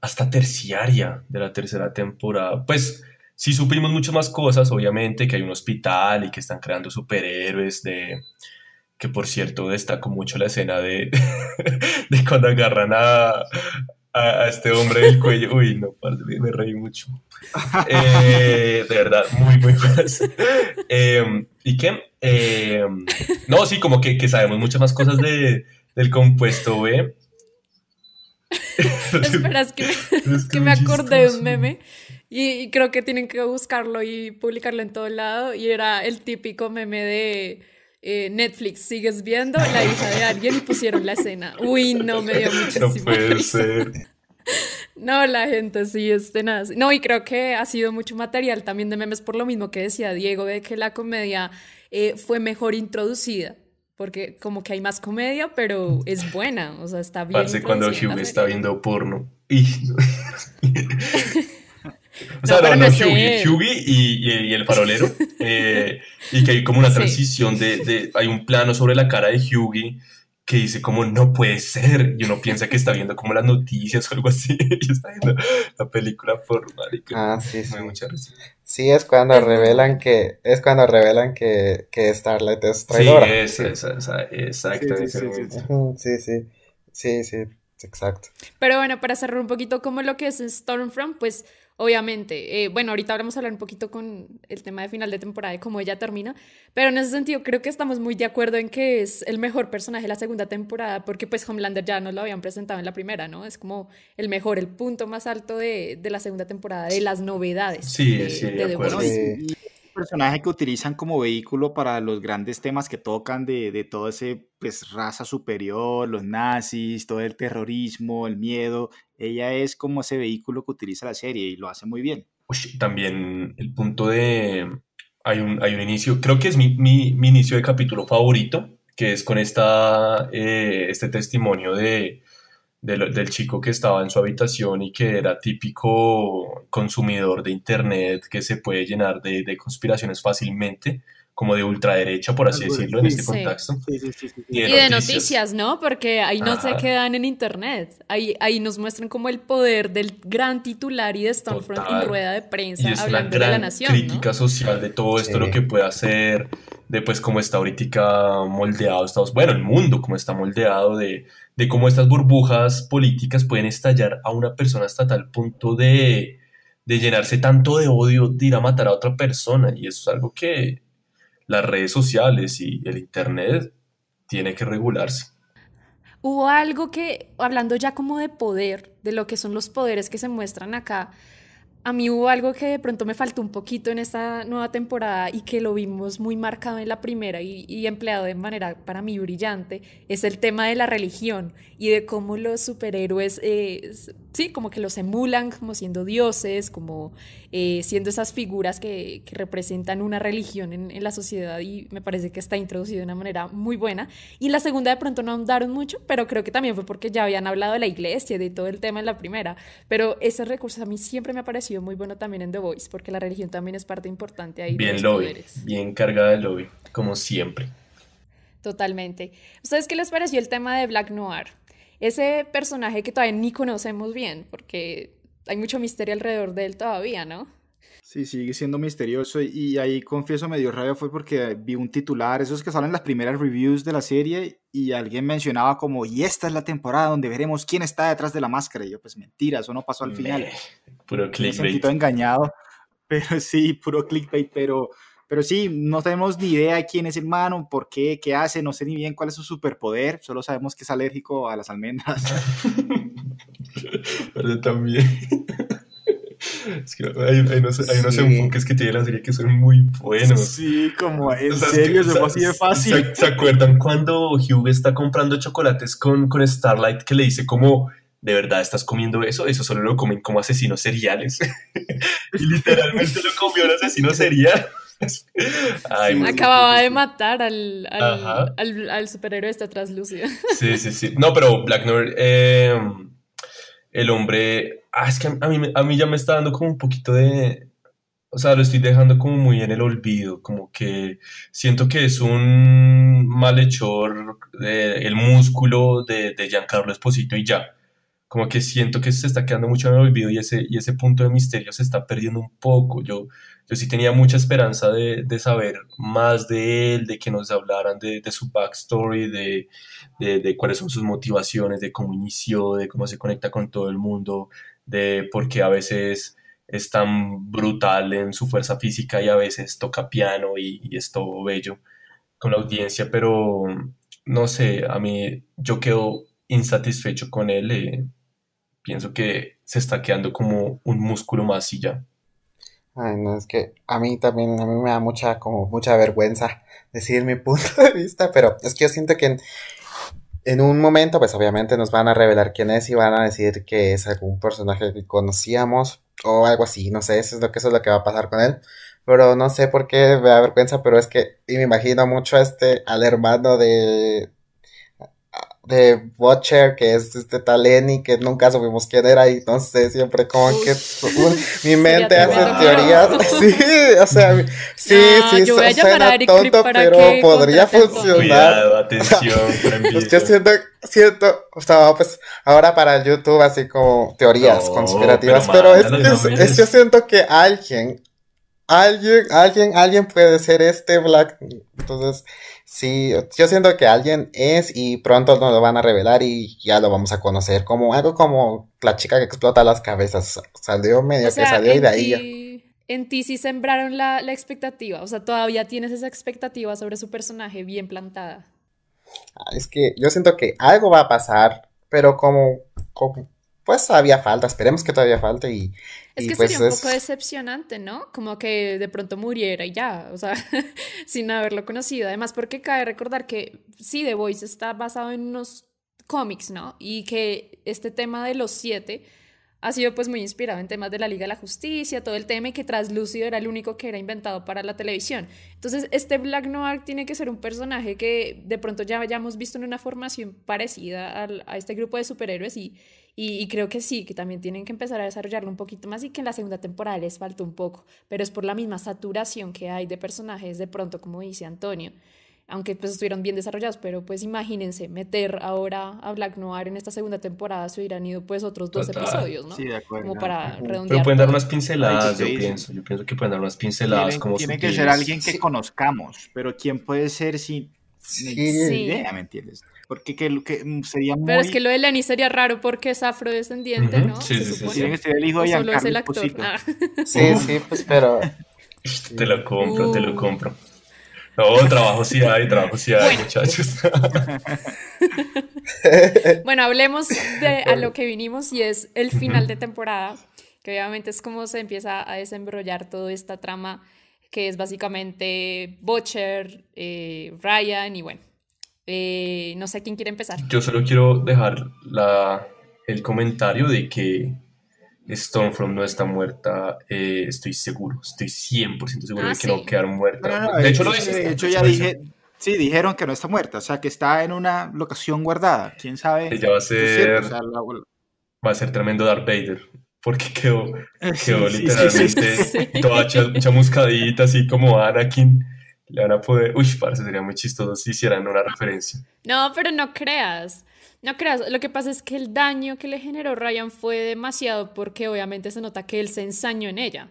hasta terciaria de la tercera temporada. Pues si supimos muchas más cosas, obviamente, que hay un hospital y que están creando superhéroes de que por cierto destaco mucho la escena de, cuando agarran a, a, este hombre del cuello. Uy, no, me reí mucho. Eh, de verdad, muy, muy buenas. Em, ¿Y qué? Em, no, sí, como que, sabemos muchas más cosas de, del compuesto B. Esperas que me, es que me acordé de un meme y, creo que tienen que buscarlo y publicarlo en todo lado. Y era el típico meme de eh, Netflix, sigues viendo la hija de alguien y pusieron la escena. Uy, no, me dio muchísima No puede ser. No, la gente sí es nada No, y creo que ha sido mucho material también de memes por lo mismo que decía Diego, de que la comedia eh, fue mejor introducida porque como que hay más comedia, pero es buena, o sea, está bien. Parece cuando Hugh está viendo porno. Y... O sea, no, Hughie, y, el farolero. Eh, y que hay como una transición de, Hay un plano sobre la cara de Hughie que dice como no puede ser y uno piensa que está viendo como las noticias o algo así y está viendo la película por marica. Ah, sí, sí. sí, es cuando revelan que es cuando revelan que, que Starlight es traidora. Sí, exacto. Sí sí, sí sí sí, exacto. Pero bueno, para cerrar un poquito como lo que es Stormfront, pues obviamente. Eh, bueno, ahorita vamos a hablar un poquito con el tema de final de temporada y cómo ella termina, pero en ese sentido creo que estamos muy de acuerdo en que es el mejor personaje de la segunda temporada, porque pues Homelander ya nos lo habían presentado en la primera, ¿no? Es como el mejor, el punto más alto de, la segunda temporada, de las novedades. Sí, sí, personaje que utilizan como vehículo para los grandes temas que tocan de, toda todo ese, pues, raza superior, los nazis, todo el terrorismo, el miedo. Ella es como ese vehículo que utiliza la serie y lo hace muy bien. también el punto de... Hay un, hay un inicio, creo que es mi, inicio de capítulo favorito, que es con esta, eh, este testimonio de, del, chico que estaba en su habitación y que era típico consumidor de internet que se puede llenar de conspiraciones fácilmente, como de ultraderecha, por así decirlo, en este contexto. y, de, noticias. ¿no? Porque ahí no se quedan en Internet. Ahí, ahí nos muestran como el poder del gran titular y de Stonefront en rueda de prensa hablando de la nación. crítica social de todo esto, lo que puede hacer, de pues cómo está ahorita moldeado Estados bueno, el mundo, cómo está moldeado, de, de cómo estas burbujas políticas pueden estallar a una persona hasta tal punto de, de llenarse tanto de odio, de ir a matar a otra persona. Y eso es algo que las redes sociales y el Internet tiene que regularse. Hubo algo que, hablando ya como de poder, de lo que son los poderes que se muestran acá, a mí hubo algo que de pronto me faltó un poquito en esta nueva temporada y que lo vimos muy marcado en la primera y, empleado de manera para mí brillante, es el tema de la religión y de cómo los superhéroes eh, sí, como que los emulan como siendo dioses, como eh, siendo esas figuras que, representan una religión en, la sociedad y me parece que está introducido de una manera muy buena. Y la segunda de pronto no andaron mucho, pero creo que también fue porque ya habían hablado de la iglesia, de todo el tema en la primera. Pero ese recurso a mí siempre me ha parecido muy bueno también en The Voice, porque la religión también es parte importante ahí. Bien lobby, bien cargada de lobby, como siempre. Totalmente. ¿Ustedes qué les pareció el tema de Black Noir? ese personaje que todavía ni conocemos bien, porque hay mucho misterio alrededor de él todavía, ¿no? Sí, sigue siendo misterioso y ahí confieso me dio rabia fue porque vi un titular, esos que salen las primeras reviews de la serie y alguien mencionaba como, y esta es la temporada donde veremos quién está detrás de la máscara. Y yo, pues mentira, eso no pasó al final. puro clickbait. Me sentí engañado, pero sí, puro clickbait, pero pero sí, no tenemos ni idea quién es el mano por qué, qué hace, no sé ni bien cuál es su superpoder, solo sabemos que es alérgico a las almendras. Pero también. Es que hay, hay, unos, hay enfoques que tiene la serie que son muy buenos. Sí, como en serio, se fue así de fácil. ¿se, acuerdan cuando Hugh está comprando chocolates con, con Starlight que le dice como, de verdad estás comiendo eso? Eso solo lo comen como asesinos seriales. y literalmente lo comió un asesino serial acababa de matar al, al, al, superhéroe esta traslúcida. Sí, sí, sí. No, pero Black Noir, eh, el hombre. Ah, es que a mí, ya me está dando como un poquito de. O sea, lo estoy dejando como muy en el olvido, como que siento que es un malhechor, el músculo de, de Giancarlo Esposito y ya. Como que siento que se está quedando mucho en el olvido y ese, y ese punto de misterio se está perdiendo un poco. Yo, yo sí tenía mucha esperanza de, saber más de él, de que nos hablaran de, su backstory, de, cuáles son sus motivaciones, de cómo inició, de cómo se conecta con todo el mundo, de por qué a veces es tan brutal en su fuerza física y a veces toca piano y, es todo bello con la audiencia, pero no sé, a mí yo quedo insatisfecho con él. Eh, pienso que se está quedando como un músculo más y ya no, es que a mí también, a mí me da mucha, como mucha vergüenza decir mi punto de vista, pero es que yo siento que en, un momento, pues obviamente nos van a revelar quién es y van a decir que es algún personaje que conocíamos o algo así, no sé, eso es lo que, es lo que va a pasar con él, pero no sé por qué me da vergüenza, pero es que, y me imagino mucho este, al hermano de, de Watcher, que es este tal y que nunca supimos quién era, y no siempre como que uh, mi mente hace teorías. sí, o sea, sí, sí, suena tonto, pero podría funcionar. atención, pues yo siento, siento, o sea, pues ahora para YouTube, así como teorías conspirativas, pero, es, que yo siento que alguien, alguien, alguien, alguien puede ser este Black, entonces Sí, yo siento que alguien es y pronto nos lo van a revelar y ya lo vamos a conocer. Como algo como la chica que explota las cabezas. Salió medio que salió y de ahí ya. En ti sí sembraron la, expectativa. O sea, todavía tienes esa expectativa sobre su personaje bien plantada. Ah, es que yo siento que algo va a pasar, pero como, pues había falta. Esperemos que todavía falte y es que sería pues un poco decepcionante, ¿no? Como que de pronto muriera y ya, o sea, sin haberlo conocido. Además, porque cabe recordar que sí, The Voice está basado en unos cómics, ¿no? Y que este tema de los siete ha sido pues muy inspirado en temas de la Liga de la Justicia, todo el tema y que Traslúcido era el único que era inventado para la televisión. Entonces, este Black Noir tiene que ser un personaje que de pronto ya hayamos visto en una formación parecida a este grupo de superhéroes y, y, y, creo que sí, que también tienen que empezar a desarrollarlo un poquito más y que en la segunda temporada les falta un poco, pero es por la misma saturación que hay de personajes de pronto, como dice Antonio aunque pues estuvieron bien desarrollados, pero pues imagínense meter ahora a Black Noir en esta segunda temporada se hubieran ido pues otros dos episodios, ¿no? Sí, de acuerdo. Como para redondear. Pero pueden dar unas pinceladas, yo pienso, yo pienso que pueden dar unas pinceladas Tiene que ser alguien que conozcamos, pero ¿quién puede ser si sí. idea, ¿me entiendes? Porque que, mm, sería muy... Pero es que lo de Lenny sería raro porque es afrodescendiente, ¿no? Sí, sí, sí, Tiene que ser el hijo de ah. Sí, sí, pues pero... Te lo compro, te lo uh. compro. No, oh, trabajo sí hay, trabajo sí hay, muchachos. bueno, hablemos de a lo que vinimos y es el final de temporada, que obviamente es como se empieza a desembrollar toda esta trama que es básicamente Butcher, eh, Ryan y bueno, eh, no sé quién quiere empezar. Yo solo quiero dejar la, el comentario de que Stormfront no está muerta, eh, estoy seguro, estoy 100% seguro ah, de que no quedaron muerta. Ah, de hecho, de hecho ya dije, sí, dijeron que no está muerta, o sea, que está en una locación guardada, quién sabe. va a ser, tremendo Darth Vader, porque quedó, quedó literalmente toda chamuscadita, así como Anakin. Le van a poder, uy, parece sería muy chistoso si hicieran una referencia. No, pero no creas. No creas, lo que pasa es que el daño que le generó Ryan fue demasiado porque obviamente se nota que él se ensañó en ella.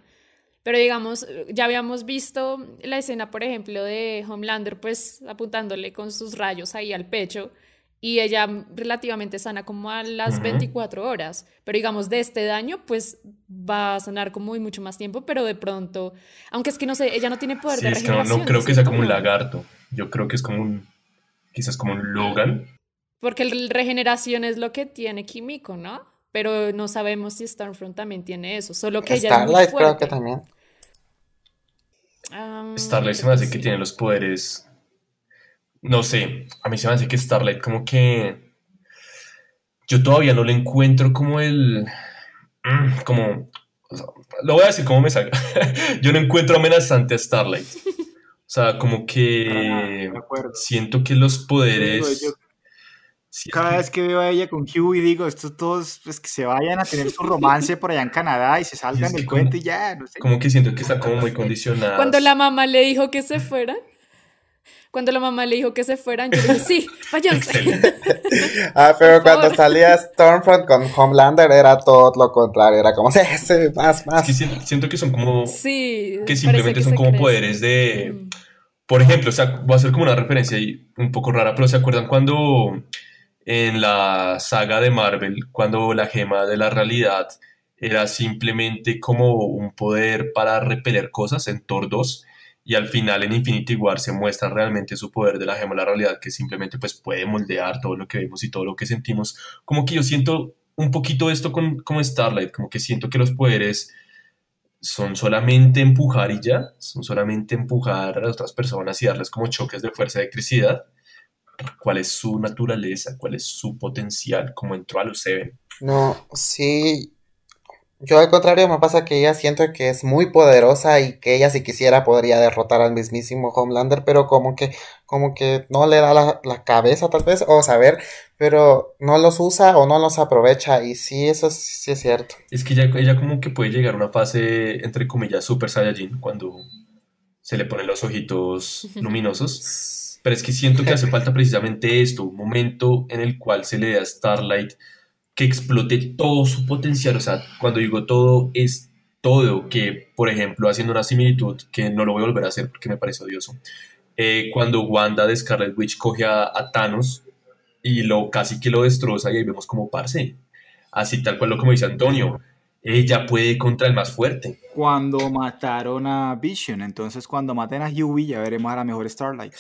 Pero digamos, ya habíamos visto la escena, por ejemplo, de Homelander, pues apuntándole con sus rayos ahí al pecho y ella relativamente sana como a las 24 horas. Pero digamos, de este daño, pues va a sanar como muy mucho más tiempo, pero de pronto, aunque es que no sé, ella no tiene poder de regeneración. Es que no, creo que sea como un lagarto, yo creo que es como un, quizás como un Logan, porque el regeneración es lo que tiene Químico, ¿no? Pero no sabemos si Starfront también tiene eso, solo que Starlight, ella es muy fuerte. creo que también. Starlight se me hace que tiene los poderes. No sé, a mí se me hace que Starlight como que... Yo todavía no le encuentro como el... Mm, como... lo voy a decir como me salga. Yo no encuentro amenazante a Starlight. O sea, como que... Ah, siento que los poderes cada vez que veo a ella con y digo, estos todos pues, que se vayan a tener su romance por allá en Canadá y se salgan del cuento y ya, no sé. Como que siento que está como muy condicionada. Cuando la mamá le dijo que se fueran, Cuando la mamá le dijo que se fueran, yo dije, sí, váyanse. ah, pero cuando salía Stormfront con Homelander era todo lo contrario, era como, sí, sí más, más. siento que son como... Sí. Que simplemente son como poderes de... Mm. Por ejemplo, o sea, voy a hacer como una referencia ahí un poco rara, pero ¿se acuerdan cuando en la saga de Marvel, cuando la gema de la realidad era simplemente como un poder para repeler cosas en tordos, y al final en Infinity War se muestra realmente su poder de la gema de la realidad que simplemente pues puede moldear todo lo que vemos y todo lo que sentimos. Como que yo siento un poquito esto con como Starlight, como que siento que los poderes son solamente empujar y ya, son solamente empujar a las otras personas y darles como choques de fuerza y electricidad cuál es su naturaleza, cuál es su potencial, cómo entró a los Seven. No, sí. Yo al contrario me pasa que ella siento que es muy poderosa y que ella si quisiera podría derrotar al mismísimo Homelander, pero como que, como que no le da la, cabeza tal vez, o saber, pero no los usa o no los aprovecha y sí, eso sí es cierto. Es que ella, ella como que puede llegar a una fase, entre comillas, super Saiyajin, cuando se le ponen los ojitos luminosos. Pero es que siento que hace falta precisamente esto, un momento en el cual se le dé a Starlight que explote todo su potencial. O sea, cuando digo todo, es todo. Que, por ejemplo, haciendo una similitud, que no lo voy a volver a hacer porque me parece odioso. Eh, cuando Wanda de Scarlet Witch coge a, Thanos y lo casi que lo destroza y ahí vemos como Parse Así tal cual lo como dice Antonio. Ella puede contra el más fuerte. Cuando mataron a Vision, entonces cuando maten a Huey ya veremos a la mejor Starlight.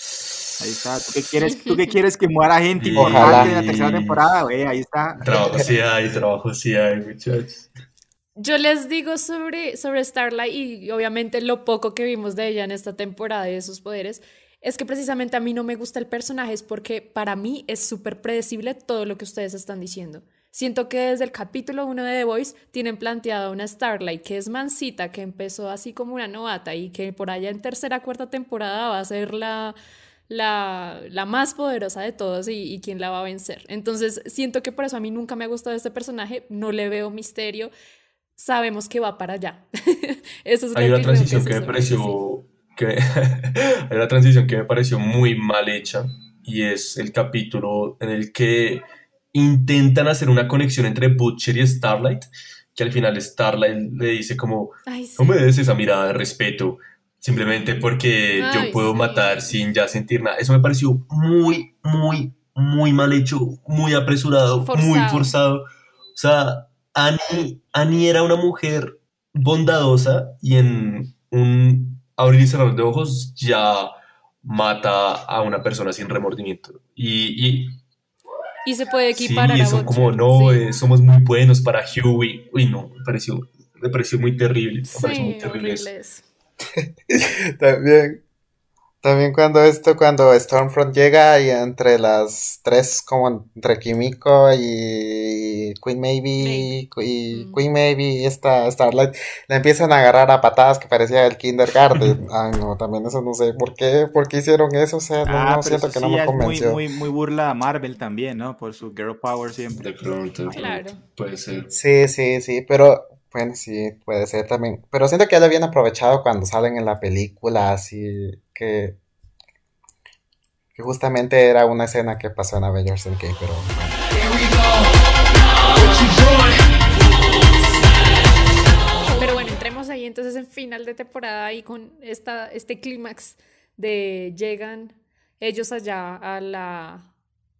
Ahí está. ¿Tú qué quieres, tú qué quieres que muera gente y Ojalá. en la tercera temporada? Ahí está. Trabajo sí hay, trabajo sí hay, muchachos. Yo les digo sobre, sobre Starlight y obviamente lo poco que vimos de ella en esta temporada y de sus poderes, es que precisamente a mí no me gusta el personaje, es porque para mí es súper predecible todo lo que ustedes están diciendo. Siento que desde el capítulo 1 de The Voice tienen planteada una Starlight que es mansita, que empezó así como una novata y que por allá en tercera, cuarta temporada va a ser la la, más poderosa de todos y, quien la va a vencer. Entonces siento que por eso a mí nunca me ha gustado este personaje, no le veo misterio, sabemos que va para allá. Hay una transición que, me pareció... hay transición que me pareció muy mal hecha y es el capítulo en el que intentan hacer una conexión entre Butcher y Starlight, que al final Starlight le dice como, no me des esa mirada de respeto, simplemente porque yo puedo matar sin ya sentir nada. Eso me pareció muy, muy, muy mal hecho, muy apresurado, muy forzado. O sea, Annie, era una mujer bondadosa y en un abrir y cerrar de ojos ya mata a una persona sin remordimiento. Y, y, se puede equiparar sí, como, no, eh, somos muy buenos para Huey. Uy, no, me pareció, pareció muy terrible. Me muy terrible también, también cuando esto, cuando Stormfront llega y entre las tres, como entre Kimiko y Queen Maybe y mm. Queen Maybe esta Starlight, le empiezan a agarrar a patadas que parecía el kindergarten. Ay, no, también eso no sé por qué, por qué hicieron eso, o sea, no, ah, siento que no me convenció. Muy, muy, muy burla a Marvel también, ¿no? Por su girl power siempre. Claro. puede ser. Sí, sí, sí, pero bueno, sí, puede ser también. Pero siento que ya lo habían aprovechado cuando salen en la película, así que. que justamente era una escena que pasó en Avengers Endgame, pero. Pero bueno, entremos ahí entonces en final de temporada y con esta, este clímax de llegan ellos allá a la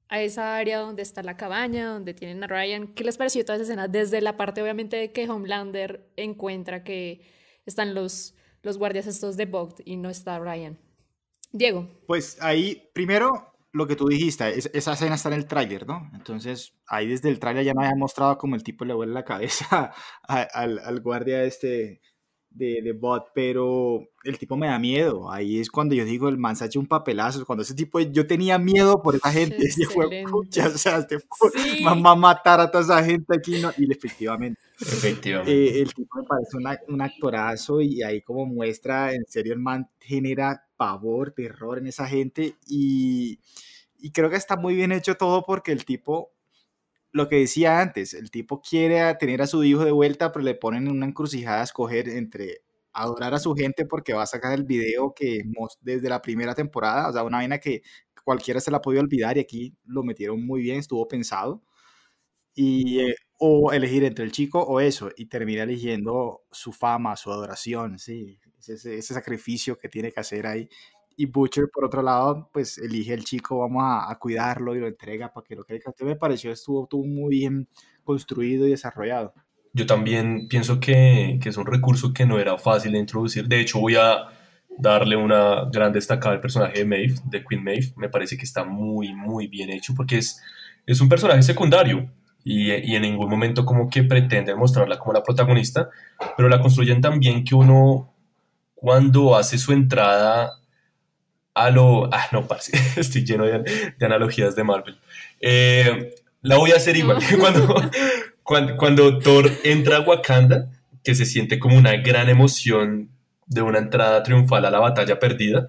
a esa área donde está la cabaña, donde tienen a Ryan. ¿Qué les pareció toda esa escena? Desde la parte, obviamente, de que Homelander encuentra que están los, los guardias estos de Bogd y no está Ryan. Diego. Pues ahí, primero, lo que tú dijiste, esa escena está en el tráiler, ¿no? Entonces, ahí desde el tráiler ya me había mostrado como el tipo le vuelve la cabeza al, al guardia este de, de, bot, pero el tipo me da miedo. Ahí es cuando yo digo, el man se ha hecho un papelazo. Cuando ese tipo, yo tenía miedo por esa gente. Ese fue, este matar a toda esa gente aquí. Y efectivamente, eh, el tipo me parece un actorazo y ahí como muestra, en serio, el man genera pavor, terror en esa gente y, y creo que está muy bien hecho todo porque el tipo lo que decía antes, el tipo quiere tener a su hijo de vuelta, pero le ponen una encrucijada a escoger entre adorar a su gente porque va a sacar el video que desde la primera temporada, o sea, una vaina que cualquiera se la podía olvidar y aquí lo metieron muy bien, estuvo pensado. Y eh, o elegir entre el chico o eso, y termina eligiendo su fama, su adoración, sí, ese sacrificio que tiene que hacer ahí y Butcher, por otro lado, pues elige el chico, vamos a, cuidarlo y lo entrega para que lo crezca. ti me pareció, estuvo, estuvo, muy bien construido y desarrollado. Yo también pienso que, que, es un recurso que no era fácil de introducir. De hecho, voy a darle una gran destacada al personaje de Maeve, de Queen Maeve. Me parece que está muy, muy bien hecho porque es, es un personaje secundario. Y, y, en ningún momento como que pretende mostrarla como la protagonista, pero la construyen tan bien que uno cuando hace su entrada lo... Ah, no, ah, estoy lleno de, analogías de Marvel. Eh, la voy a hacer igual. Cuando, Thor entra a Wakanda, que se siente como una gran emoción de una entrada triunfal a la batalla perdida,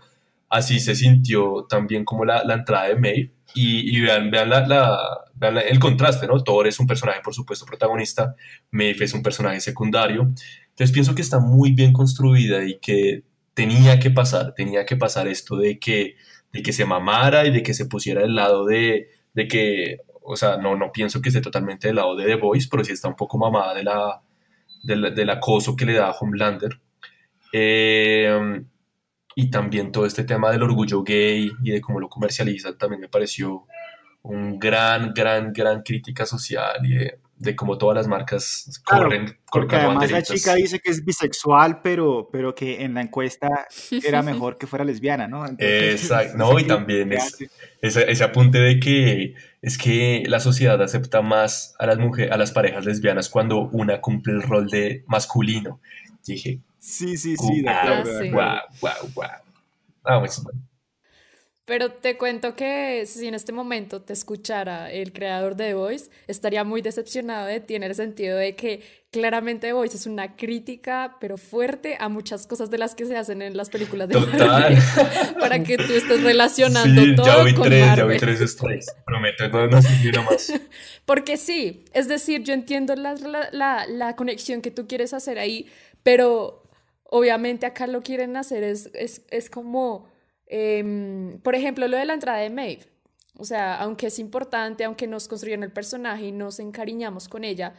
así se sintió también como la, la entrada de Maeve. Y, vean, vean, el contraste, ¿no? Thor es un personaje, por supuesto, protagonista, Maeve es un personaje secundario. Entonces pienso que está muy bien construida y que tenía que pasar, tenía que pasar esto de que, de que se mamara y de que se pusiera del lado de, que, o sea, no, no pienso que esté totalmente del lado de The Voice, pero sí está un poco mamada de la, del acoso que le da a Homelander. Eh, y también todo este tema del orgullo gay y de cómo lo comercializan también me pareció un gran, gran, gran crítica social y de, de cómo todas las marcas corren porque además la chica dice que es bisexual pero pero que en la encuesta era mejor que fuera lesbiana no exacto no y también ese, ese, apunte de que es que la sociedad acepta más a las mujeres a las parejas lesbianas cuando una cumple el rol de masculino dije sí sí sí wow, wow wow pero te cuento que si en este momento te escuchara el creador de Voice, estaría muy decepcionado de ti el sentido de que claramente The Voice es una crítica, pero fuerte, a muchas cosas de las que se hacen en las películas de Total. Para que tú estés relacionando todo ya con tres, Ya vi tres stories, prometo, no, más. Porque sí, es decir, yo entiendo la, conexión que tú quieres hacer ahí, pero obviamente acá lo quieren hacer es, es como Em, por ejemplo, lo de la entrada de Maeve. O sea, aunque es importante, aunque nos construyeron el personaje y nos encariñamos con ella,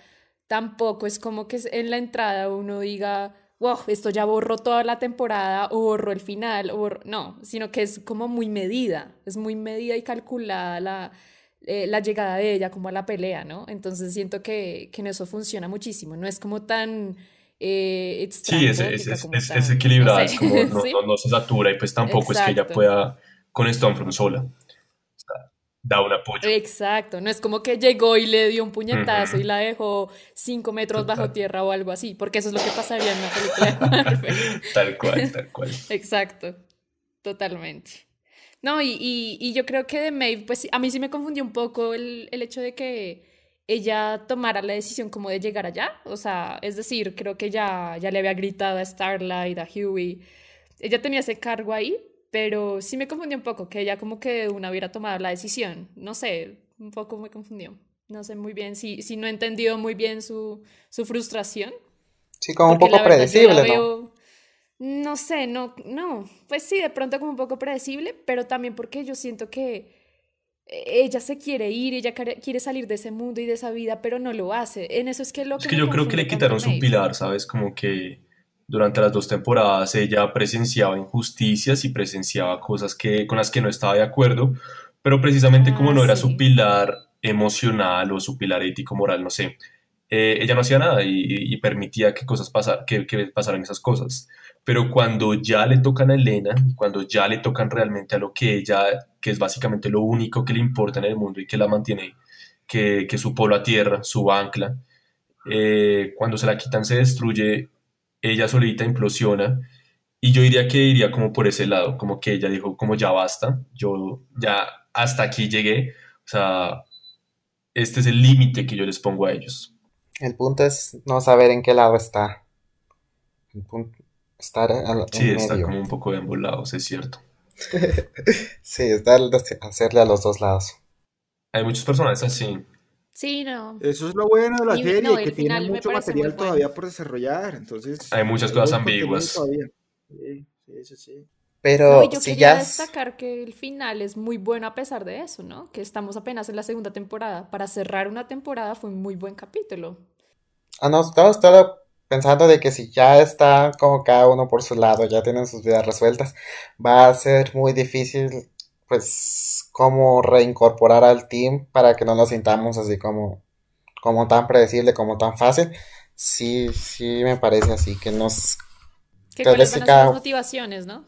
tampoco es como que en la entrada uno diga, wow, esto ya borró toda la temporada o borró el final, o no, sino que es como muy medida, es muy medida y calculada eh, la, llegada de ella como a la pelea, ¿no? Entonces siento que, que en eso funciona muchísimo, no es como tan eh, sí, es, es, es, equilibrada, no, se satura y pues tampoco es que ella pueda con Stormfront sola. da un apoyo. Exacto, no es como que llegó y le dio un puñetazo y la dejó cinco metros bajo tierra o algo así, porque eso es lo que pasaría en la película tal cual, tal cual. Exacto, totalmente. No, y, y, yo creo que de Maeve, pues a mí sí me confundió un poco el, el hecho de que ella tomara la decisión como de llegar allá. O sea, es decir, creo que ya, ya le había gritado a Starlight, a Huey. Ella tenía ese cargo ahí, pero sí me confundió un poco, que ella como que una hubiera tomado la decisión. No sé, un poco me confundió. No sé muy bien si, si no entendió muy bien su, frustración. Sí, como un poco predecible, ¿no? no sé, no, no. Pues sí, de pronto como un poco predecible, pero también porque yo siento que ella se quiere ir, ella quiere salir de ese mundo y de esa vida, pero no lo hace. En eso es que lo es que, yo creo que le quitaron su pilar, ¿sabes? Como que durante las dos temporadas ella presenciaba injusticias y presenciaba cosas que, con las que no estaba de acuerdo, pero precisamente ah, como no era su pilar emocional o su pilar ético moral, no sé, eh, ella no hacía nada y, permitía que cosas que pasaran esas cosas pero cuando ya le tocan a Elena cuando ya le tocan realmente a lo que ella, que es básicamente lo único que le importa en el mundo y que la mantiene, que, que su polo a tierra, su ancla, eh, cuando se la quitan se destruye, ella solita implosiona y yo diría que iría como por ese lado, como que ella dijo como ya basta, yo ya hasta aquí llegué, o sea, este es el límite que yo les pongo a ellos. El punto es no saber en qué lado está. El punto, estar sí, está como un poco de ambos es cierto. sí, está hacerle a los dos lados. Hay muchos personajes así. Sí, no. Eso es lo bueno de la serie, que tiene mucho material todavía por desarrollar. Entonces, hay muchas cosas ambiguas. Sí, sí, sí. Pero no, yo quería destacar que el final es muy bueno a pesar de eso, ¿no? Que estamos apenas en la segunda temporada. Para cerrar una temporada fue un muy buen capítulo. Ah, no, estaba hasta pensando de que si ya está como cada uno por su lado, ya tienen sus vidas resueltas, va a ser muy difícil pues cómo reincorporar al team para que no nos sintamos así como, como tan predecible, como tan fácil. Sí, sí me parece así que nos... Que cuáles las motivaciones, ¿no?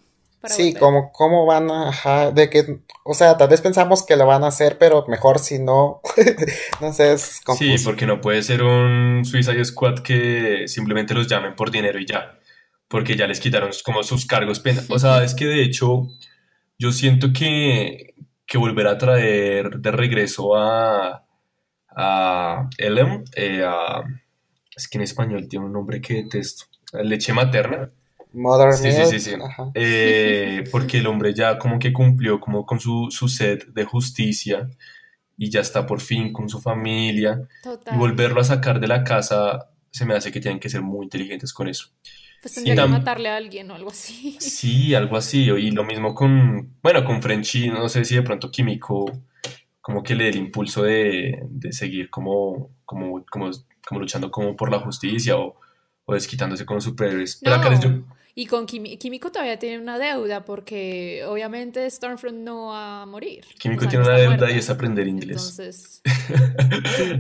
sí, como cómo van a, de que, o sea, tal vez pensamos que lo van a hacer, pero mejor si no, no sé, es confuso. Sí, porque no puede ser un Suicide Squad que simplemente los llamen por dinero y ya, porque ya les quitaron como sus cargos penales. O sea, es que de hecho, yo siento que, que volver a traer de regreso a, a Elem, eh, a, es que en español tiene un nombre que detesto, leche materna sí, sí, sí, sí. Eh, porque el hombre ya como que cumplió como con su, su sed de justicia y ya está por fin con su familia. Y volverlo a sacar de la casa se me hace que tienen que ser muy inteligentes con eso. Pues tendría que matarle a alguien o algo así. Sí, algo así. Y lo mismo con, bueno, con Frenchy, no sé si de pronto Químico como que le dé el impulso de, de seguir como, como, como, como luchando como por la justicia o o desquitándose con los superhéroes. Y con Químico todavía tiene una deuda porque obviamente Stormfront no va a morir. Kimiko tiene una deuda y es aprender inglés.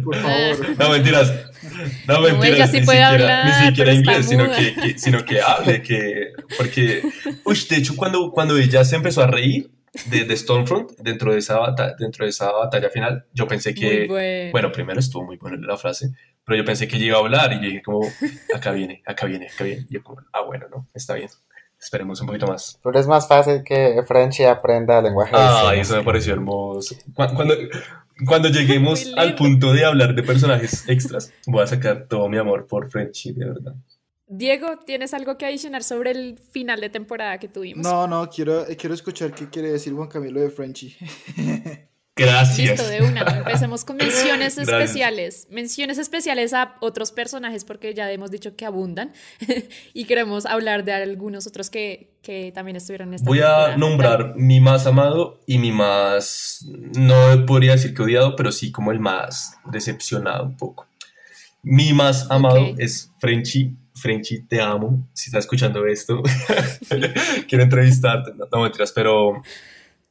por favor. Ah. No mentiras. No mentiras. ni, siquiera, hablar, ni, siquiera, inglés, sino que, sino que hable. Que, porque, uy, de hecho, cuando, cuando ella se empezó a reír, de, de, Stormfront dentro de, esa dentro de esa batalla final. Yo pensé que, bueno. bueno. primero estuvo muy buena la frase, pero yo pensé que llegó a hablar y llegué como, acá viene, acá viene, acá viene. Y yo como, ah, bueno, no, está bien. Esperemos un poquito más. Pero es más fácil que Frenchy aprenda el lenguaje. Ah, eso me pareció hermoso. Cuando, cuando lleguemos al punto de hablar de personajes extras, voy a sacar todo mi amor por Frenchy, de verdad. Diego, ¿tienes algo que adicionar sobre el final de temporada que tuvimos? No, no, quiero, eh, quiero escuchar qué quiere decir Juan Camilo de Frenchy. Gracias. Listo, de una. Empecemos con menciones especiales. Menciones especiales a otros personajes porque ya hemos dicho que abundan y queremos hablar de algunos otros que, que también estuvieron en esta Voy a nombrar mi más amado y mi más, no podría decir que odiado, pero sí como el más decepcionado un poco. Mi más amado es Frenchy. Frenchy, te amo. Si estás escuchando esto, quiero entrevistarte. No, no mentiras, pero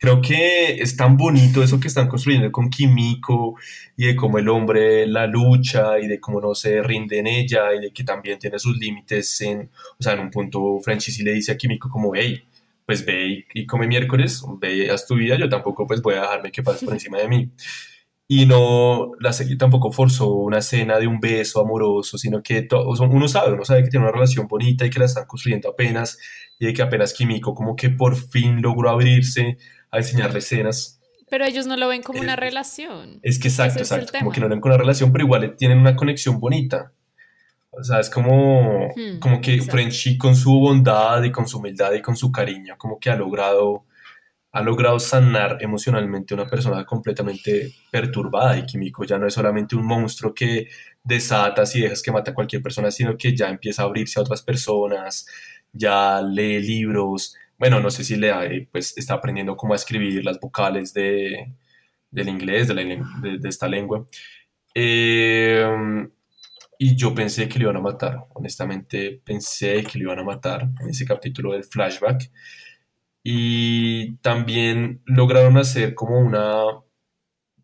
creo que es tan bonito eso que están construyendo con Químico y de cómo el hombre la lucha y de cómo no se rinde en ella y de que también tiene sus límites en, o sea, en un punto Francis y le dice a Químico como, hey, pues ve y, come miércoles, ve, haz tu vida, yo tampoco pues voy a dejarme que pases por encima de mí. Y no, la serie tampoco forzó una escena de un beso amoroso, sino que uno sabe, uno sabe que tiene una relación bonita y que la están construyendo apenas, y de que apenas Químico como que por fin logró abrirse a diseñar escenas. Pero ellos no lo ven como una eh, relación. Es que exacto, exacto. Como que no lo ven como una relación, pero igual tienen una conexión bonita. O sea, es como, hmm, como que Frenchy con su bondad y con su humildad y con su cariño, como que ha logrado, ha logrado sanar emocionalmente a una persona completamente perturbada y químico ya no es solamente un monstruo que desatas y dejas que mata a cualquier persona, sino que ya empieza a abrirse a otras personas, ya lee libros, bueno, no sé si lea, pues está aprendiendo cómo escribir las vocales de, del inglés, de, de, esta lengua. Eh, y yo pensé que lo iban a matar, honestamente pensé que lo iban a matar en ese capítulo del flashback. Y también lograron hacer como una,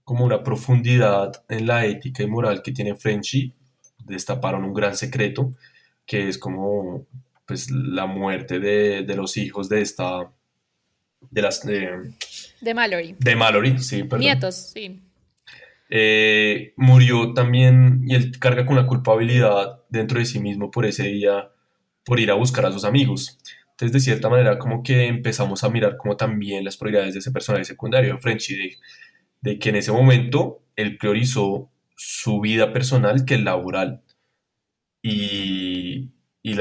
como una profundidad en la ética y moral que tiene Frenchy. Destaparon un gran secreto, que es como pues la muerte de, los hijos de esta, de las... De, de Mallory. De Mallory, sí, perdón. Nietos, sí. Eh, murió también y él carga con la culpabilidad dentro de sí mismo por ese día, por ir a buscar a sus amigos. Entonces, de cierta manera, como que empezamos a mirar como también las prioridades de ese personaje secundario, de Frenchy, de, que en ese momento él priorizó su vida personal que el laboral. Y, y,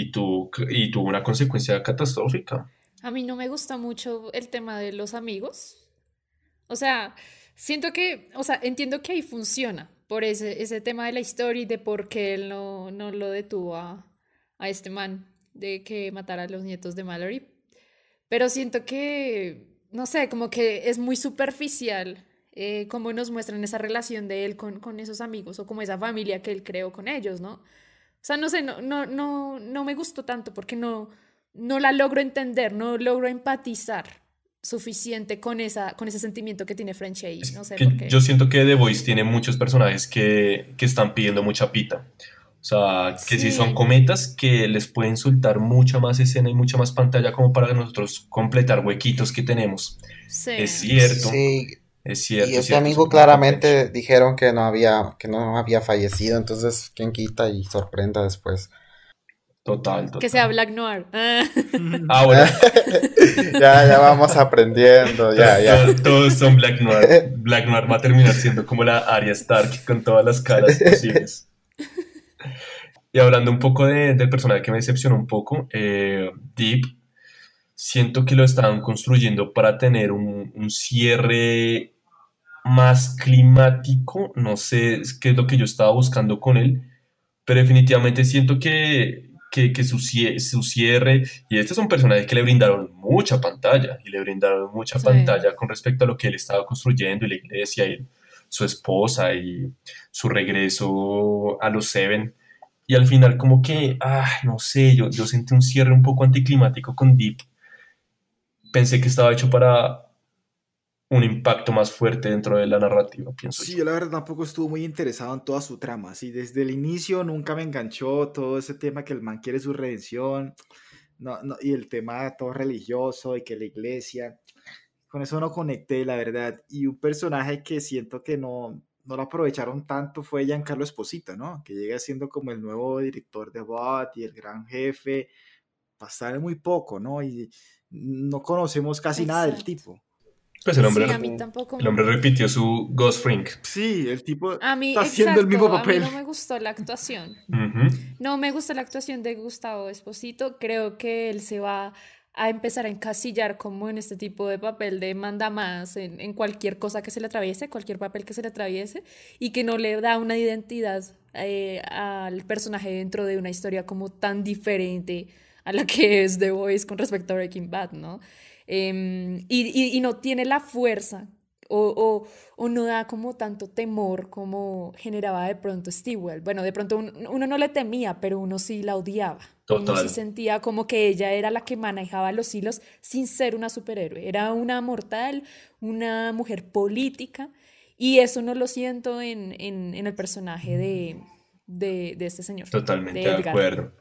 y, tuvo, una consecuencia catastrófica. A mí no me gusta mucho el tema de los amigos. O sea, siento que, o sea, entiendo que ahí funciona por ese, ese tema de la historia y de por qué él no, lo detuvo a, este man de que matara a los nietos de Mallory. Pero siento que, no sé, como que es muy superficial como eh, cómo nos muestran esa relación de él con, con esos amigos o como esa familia que él creó con ellos, ¿no? O sea, no sé, no, no, no, no me gustó tanto porque no, no la logro entender, no logro empatizar suficiente con, esa, con ese sentimiento que tiene French ahí. Yo siento que The Voice tiene muchos personajes que, están pidiendo mucha pita. O sea, que si son cometas, que les puede insultar mucha más escena y mucha más pantalla como para nosotros completar huequitos que tenemos. Es cierto. Es cierto. Y ese amigo claramente dijeron que no había, que no había fallecido, entonces quién quita y sorprenda después. Total, total. Que sea Black Noir. Ah, bueno. ya, ya vamos aprendiendo, Todos, son Black Noir. Black Noir va a terminar siendo como la Arya Stark con todas las caras posibles. Y hablando un poco del personaje que me decepcionó un poco, eh, Deep, siento que lo estaban construyendo para tener un, un cierre más climático, no sé qué es lo que yo estaba buscando con él, pero definitivamente siento que, que, su, cierre, y este es un personaje que le brindaron mucha pantalla, y le brindaron mucha pantalla con respecto a lo que él estaba construyendo y la iglesia y su esposa y su regreso a los Seven. Y al final como que, ah, no sé, yo, yo sentí un cierre un poco anticlimático con Deep. Pensé que estaba hecho para un impacto más fuerte dentro de la narrativa, pienso. Sí, yo. la verdad tampoco estuvo muy interesado en toda su trama. Así desde el inicio nunca me enganchó todo ese tema que el man quiere su redención y el tema todo religioso y que la iglesia. Con eso no conecté, la verdad. Y un personaje que siento que no, lo aprovecharon tanto fue Giancarlo Esposito, ¿no? Que llega siendo como el nuevo director de BOT y el gran jefe. Pasar muy poco, ¿no? Y no conocemos casi nada del tipo. Pues el hombre, El hombre repitió su Ghost Frink. Sí, el tipo está haciendo el mismo papel. A mí no me gustó la actuación. No me gusta la actuación de Gustavo Esposito. Creo que él se va a empezar a encasillar como en este tipo de papel de manda más, en, cualquier cosa que se le atraviese, cualquier papel que se le atraviese, y que no le da una identidad eh, al personaje dentro de una historia como tan diferente a la que es The Voice con respecto a Breaking Bad, ¿no? Em, y, y, no tiene la fuerza o, o, no da como tanto temor como generaba de pronto Stewart. Bueno, de pronto uno, no le temía, pero uno sí la odiaba. Total. Uno sí sentía como que ella era la que manejaba los hilos sin ser una superhéroe. Era una mortal, una mujer política. Y eso no lo siento en, en, el personaje de, de, este señor. Totalmente de acuerdo.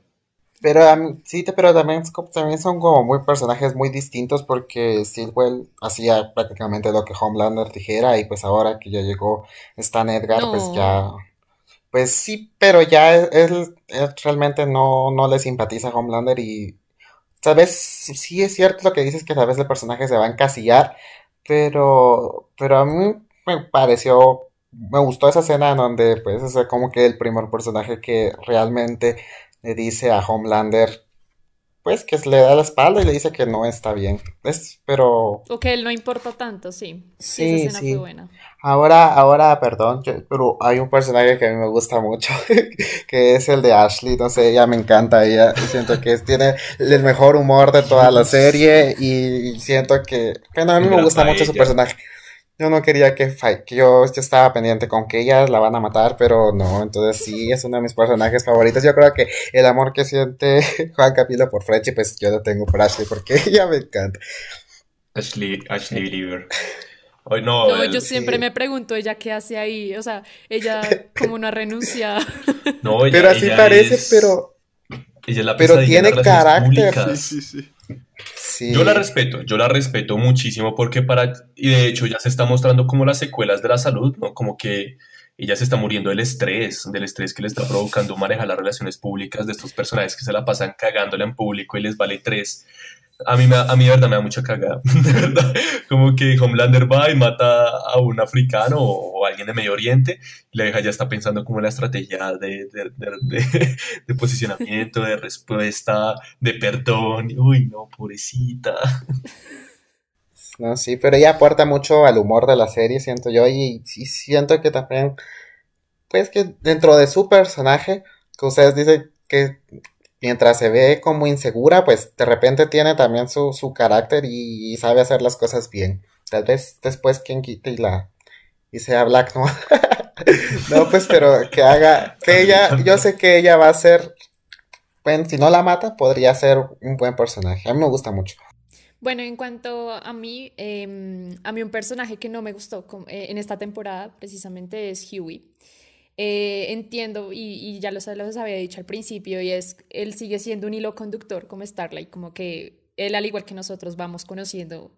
Pero sí, pero también, también son como muy personajes muy distintos porque Silwell hacía prácticamente lo que Homelander dijera y pues ahora que ya llegó Stan Edgar, pues ya... Pues sí, pero ya él, realmente no, no le simpatiza a Homelander y... Sabes, sí es cierto lo que dices que tal vez el personaje se va a encasillar, pero, pero a mí me pareció me gustó esa escena donde pues es como que el primer personaje que realmente le dice a Homelander, pues que le da la espalda y le dice que no está bien. Es, pero... O que él no importa tanto, sí. Sí, sí. Fue Ahora, ahora, perdón, pero hay un personaje que a mí me gusta mucho, que es el de Ashley, no sé, ella me encanta, ella siento que tiene el mejor humor de toda la serie y siento que, bueno, a mí me gusta mucho su personaje yo no quería que que yo, estaba pendiente con que ellas la van a matar, pero no, entonces sí, es uno de mis personajes favoritos. Yo creo que el amor que siente Juan Capilo por Frenchy, pues yo lo tengo por Ashley, porque ella me encanta. Ashley, Ashley Believer. Hoy no, eh, yo siempre me pregunto ella qué hace ahí, o sea, ella como una renuncia. No, pero así parece, pero... pero tiene carácter. Sí, sí, sí. Yo la respeto, yo la respeto muchísimo porque para, y de hecho ya se está mostrando como las secuelas de la salud, ¿no? Como que ella se está muriendo del estrés, del estrés que le está provocando manejar las relaciones públicas de estos personajes que se la pasan cagándola en público y les vale tres a mí, me, a mí de verdad me da mucha cagada, de verdad. Como que Homelander va y mata a un africano o, alguien de Medio Oriente y la vieja ya está pensando como la estrategia de, de, de, posicionamiento, de respuesta, de perdón. Uy, no, pobrecita. No, sí, pero ella aporta mucho al humor de la serie, siento yo, y, y siento que también, pues que dentro de su personaje, que ustedes dicen que mientras se ve como insegura, pues de repente tiene también su, su carácter y, sabe hacer las cosas bien. Tal vez después quien quite y la y sea Black no no, pues, pero que haga, que ella, yo sé que ella va a ser, bueno, si no la mata, podría ser un buen personaje. A mí me gusta mucho. Bueno, en cuanto a mí, em, a mí un personaje que no me gustó eh, en esta temporada precisamente es Huey. Eh, entiendo, y, y ya los, los, había dicho al principio, y es, él sigue siendo un hilo conductor como Starlight, como que él al igual que nosotros vamos conociendo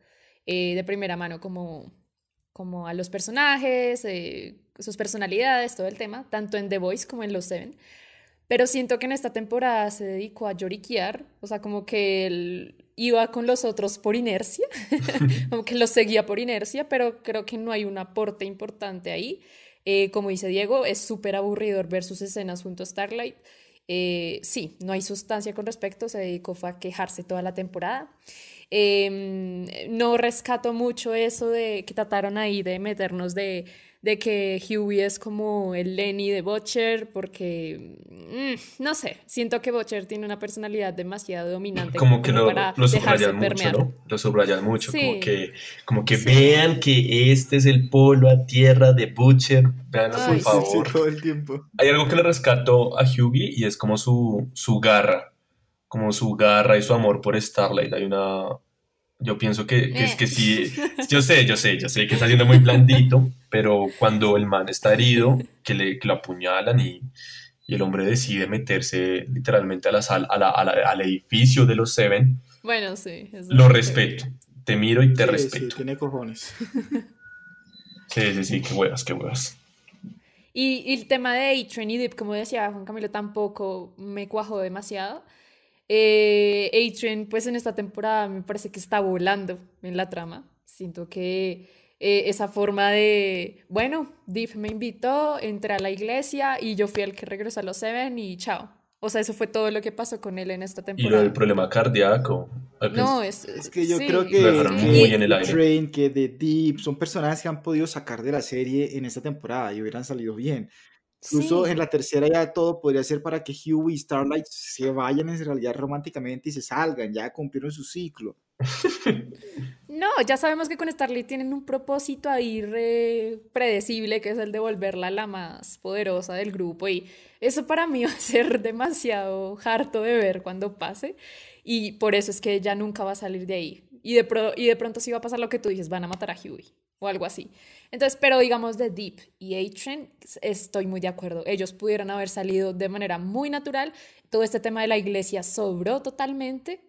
eh, de primera mano como, como a los personajes, eh, sus personalidades, todo el tema, tanto en The Voice como en Los Seven. Pero siento que en esta temporada se dedicó a lloriquear, o sea, como que él iba con los otros por inercia, como que los seguía por inercia, pero creo que no hay un aporte importante ahí. Eh, como dice Diego, es súper aburridor ver sus escenas junto a Starlight. Eh, sí, no hay sustancia con respecto, se dedicó a quejarse toda la temporada. Em, no rescato mucho eso de que trataron ahí de meternos de de que Hughie es como el Lenny de Butcher, porque, mm, no sé, siento que Butcher tiene una personalidad demasiado dominante. Como, que lo, subrayan mucho, ¿no? Lo subrayan mucho, como que, como que vean que este es el polo a tierra de Butcher, veanlo por favor. el tiempo. Hay algo que le rescató a Hughie y es como su garra, como su garra y su amor por Starlight. Hay una, yo pienso que, es eh. que sí, yo sé, yo sé, yo sé que está siendo muy blandito, pero cuando el man está herido, que, le, que lo apuñalan y, y, el hombre decide meterse literalmente a la sal, a la, al edificio de los Seven, bueno, sí, lo respeto, te miro y te respeto. Sí, tiene cojones. Sí, sí, sí, qué huevas, qué huevas. Y, el tema de A-Train y Deep, como decía Juan Camilo, tampoco me cuajo demasiado eh, Adrian, pues en esta temporada me parece que está volando en la trama. Siento que eh, esa forma de, bueno, Deep me invitó, entré a la iglesia y yo fui el que regresó a los Seven y chao. O sea, eso fue todo lo que pasó con él en esta temporada. Y el problema cardíaco. No, es, es que yo creo que, que The Deep son personajes que han podido sacar de la serie en esta temporada y hubieran salido bien. Incluso en la tercera ya todo podría ser para que Huey y Starlight se vayan en realidad románticamente y se salgan, ya cumplieron su ciclo. No, ya sabemos que con Starlight tienen un propósito ahí predecible, que es el de volverla la más poderosa del grupo. Y eso para mí va a ser demasiado harto de ver cuando pase. Y por eso es que ella nunca va a salir de ahí. Y de, y de pronto sí va a pasar lo que tú dices, van a matar a Huey o algo así. Entonces, pero digamos de Deep y a estoy muy de acuerdo. Ellos pudieron haber salido de manera muy natural. Todo este tema de la iglesia sobró totalmente.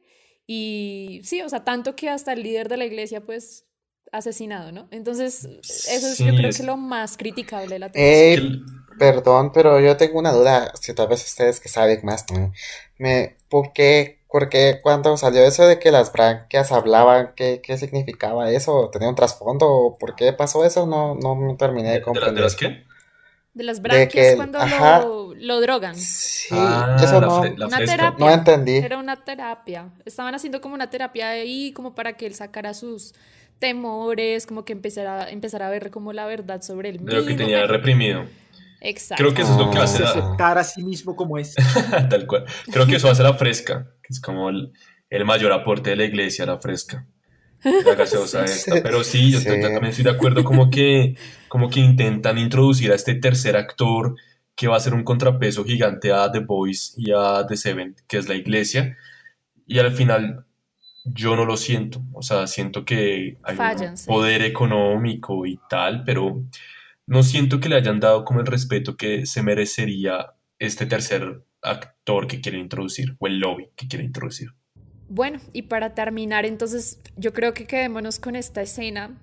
Y sí, o sea, tanto que hasta el líder de la iglesia, pues, asesinado, ¿no? Entonces, eso es, yo creo es... lo más criticable de la eh, televisión. perdón, pero yo tengo una duda, si tal vez ustedes que saben más, Me, ¿por qué porque cuando salió eso de que las branquias hablaban, ¿qué, qué significaba eso? ¿Tenía un trasfondo? ¿Por qué pasó eso? No, no terminé de comprender. ¿De, las qué? De las branquias cuando lo, drogan. Sí, ah, eso no, no entendí. Era una terapia. Estaban haciendo como una terapia ahí, como para que él sacara sus temores, como que empezara, empezara a ver como la verdad sobre él. lo que tenía reprimido. Exacto. Creo que eso es lo que va a ser Aceptar a sí mismo como es. Tal cual. Creo que eso va a ser la fresca, que es como el, mayor aporte de la iglesia, la fresca. La esta. Pero sí, yo también estoy de acuerdo, como que, como que intentan introducir a este tercer actor que va a ser un contrapeso gigante a The Boys y a The Seven, que es la iglesia. Y al final yo no lo siento. O sea, siento que hay un poder económico y tal, pero no siento que le hayan dado como el respeto que se merecería este tercer actor que quiere introducir o el lobby que quiere introducir. Bueno, y para terminar, entonces yo creo que quedémonos con esta escena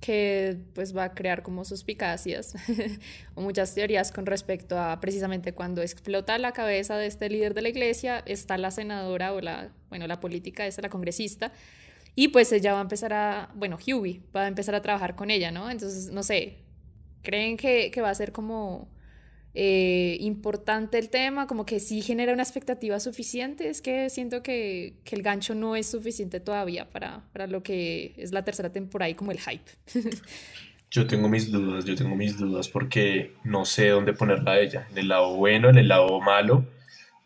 que pues va a crear como suspicacias o muchas teorías con respecto a precisamente cuando explota la cabeza de este líder de la iglesia, está la senadora o la, bueno, la política esa, la congresista, y pues ella va a empezar a, bueno, Hughie va a empezar a trabajar con ella, ¿no? Entonces, no sé, ¿Creen que, va a ser como eh, importante el tema? Como que sí genera una expectativa suficiente. Es que siento que, el gancho no es suficiente todavía para, lo que es la tercera temporada y como el hype. Yo tengo mis dudas, yo tengo mis dudas porque no sé dónde ponerla ella, en el lado bueno, en el lado malo,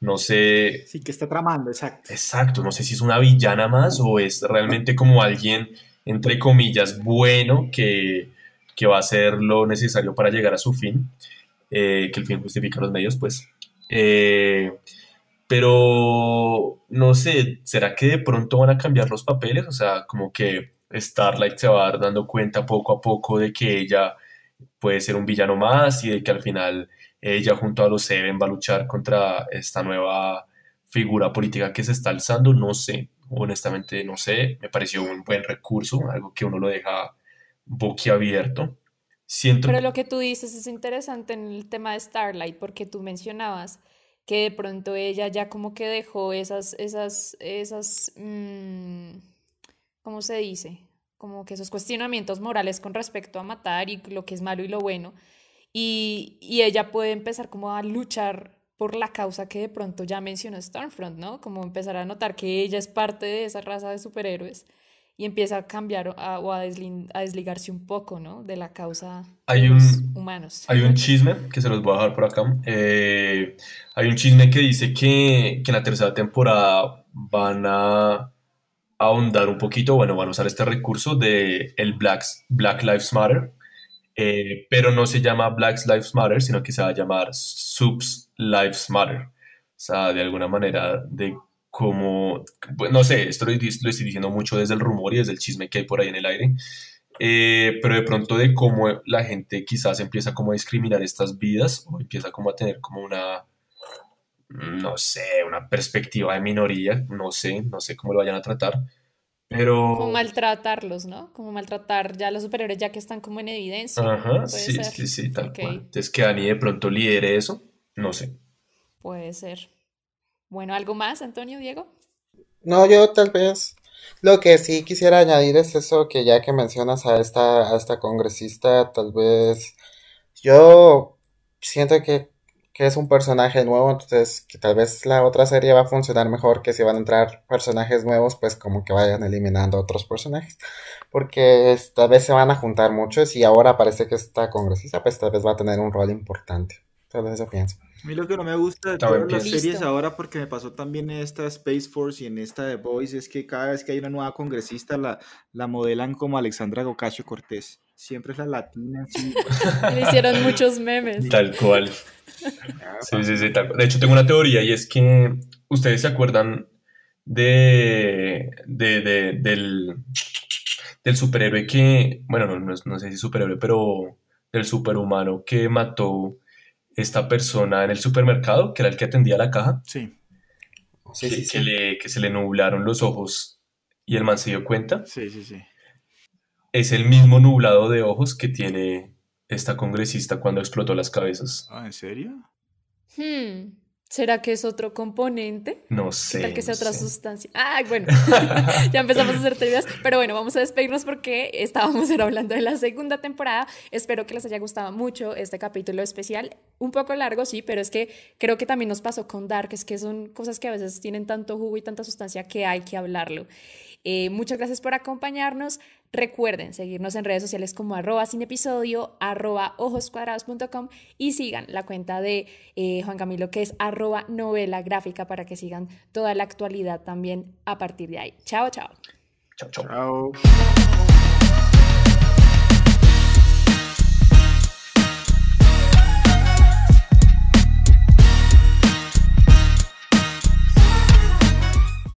no sé... Sí, que está tramando, exacto. Exacto, no sé si es una villana más o es realmente como alguien, entre comillas, bueno que que va a hacer lo necesario para llegar a su fin, eh, que el fin justifica los medios, pues. Eh, pero no sé, ¿será que de pronto van a cambiar los papeles? O sea, como que Starlight se va dando cuenta poco a poco de que ella puede ser un villano más y de que al final ella junto a los Seven va a luchar contra esta nueva figura política que se está alzando, no sé, honestamente no sé, me pareció un buen recurso, algo que uno lo deja boquiabierto. Siento... Pero lo que tú dices es interesante en el tema de Starlight, porque tú mencionabas que de pronto ella ya como que dejó esas, esas, esas, mm, ¿cómo se dice? Como que esos cuestionamientos morales con respecto a matar y lo que es malo y lo bueno. Y, ella puede empezar como a luchar por la causa que de pronto ya mencionó Stormfront, ¿no? Como empezar a notar que ella es parte de esa raza de superhéroes y empieza a cambiar o a, desligarse un poco, De la causa de humanos. Hay un chisme que se los voy a dejar por acá. Eh, hay un chisme que dice que, que, en la tercera temporada van a ahondar un poquito, bueno, van a usar este recurso de el Black, Black Lives Matter, eh, pero no se llama Black Lives Matter, sino que se va a llamar Subs Lives Matter. O sea, de alguna manera, de como, pues, no sé, esto lo, estoy diciendo mucho desde el rumor y desde el chisme que hay por ahí en el aire, eh, pero de pronto de cómo la gente quizás empieza como a discriminar estas vidas o empieza como a tener como una, no sé, una perspectiva de minoría, no sé, no sé cómo lo vayan a tratar, pero... Como maltratarlos, ¿no? Como maltratar ya a los superiores ya que están como en evidencia. Ajá, sí, sí, sí, tal cual. Entonces que Dani de pronto lidere eso, no sé. Puede ser. Bueno, ¿algo más, Antonio, Diego? No, yo tal vez lo que sí quisiera añadir es eso que ya que mencionas a esta, esta congresista, tal vez yo siento que, es un personaje nuevo, entonces que tal vez la otra serie va a funcionar mejor que si van a entrar personajes nuevos, pues como que vayan eliminando otros personajes, porque tal vez se van a juntar muchos y ahora parece que esta congresista pues tal vez va a tener un rol importante, tal vez eso pienso. A mí lo que no me gusta de las series ahora, porque me pasó también en esta Space Force y en esta de Boys, es que cada vez que hay una nueva congresista la, la modelan como Alexandra Gocasio Cortés. Siempre es la latina. Le hicieron muchos memes. Tal cual. Sí, sí, sí, De hecho, tengo una teoría y es que ustedes se acuerdan de, de, del, del superhéroe que, bueno, no, no sé si superhéroe, pero del superhumano que mató esta persona en el supermercado, que era el que atendía la caja. Sí. que, le, que, se le nublaron los ojos y el man se dio cuenta. Sí, sí, sí. Es el mismo nublado de ojos que tiene esta congresista cuando explotó las cabezas. Ah, ¿en serio? Hmm. ¿Será que es otro componente? No sé. tal que sea otra sustancia? Ah, bueno, ya empezamos a hacer teorías, pero bueno, vamos a despedirnos porque estábamos hablando de la segunda temporada. Espero que les haya gustado mucho este capítulo especial. Un poco largo, sí, pero es que creo que también nos pasó con Dark, es que son cosas que a veces tienen tanto jugo y tanta sustancia que hay que hablarlo. Eh, muchas gracias por acompañarnos. Recuerden seguirnos en redes sociales como arroba sin episodio, arroba ojoscuadrados.com y sigan la cuenta de eh, Juan Camilo que es arroba novela gráfica para que sigan toda la actualidad también a partir de ahí. chao. Chao, chao. chao.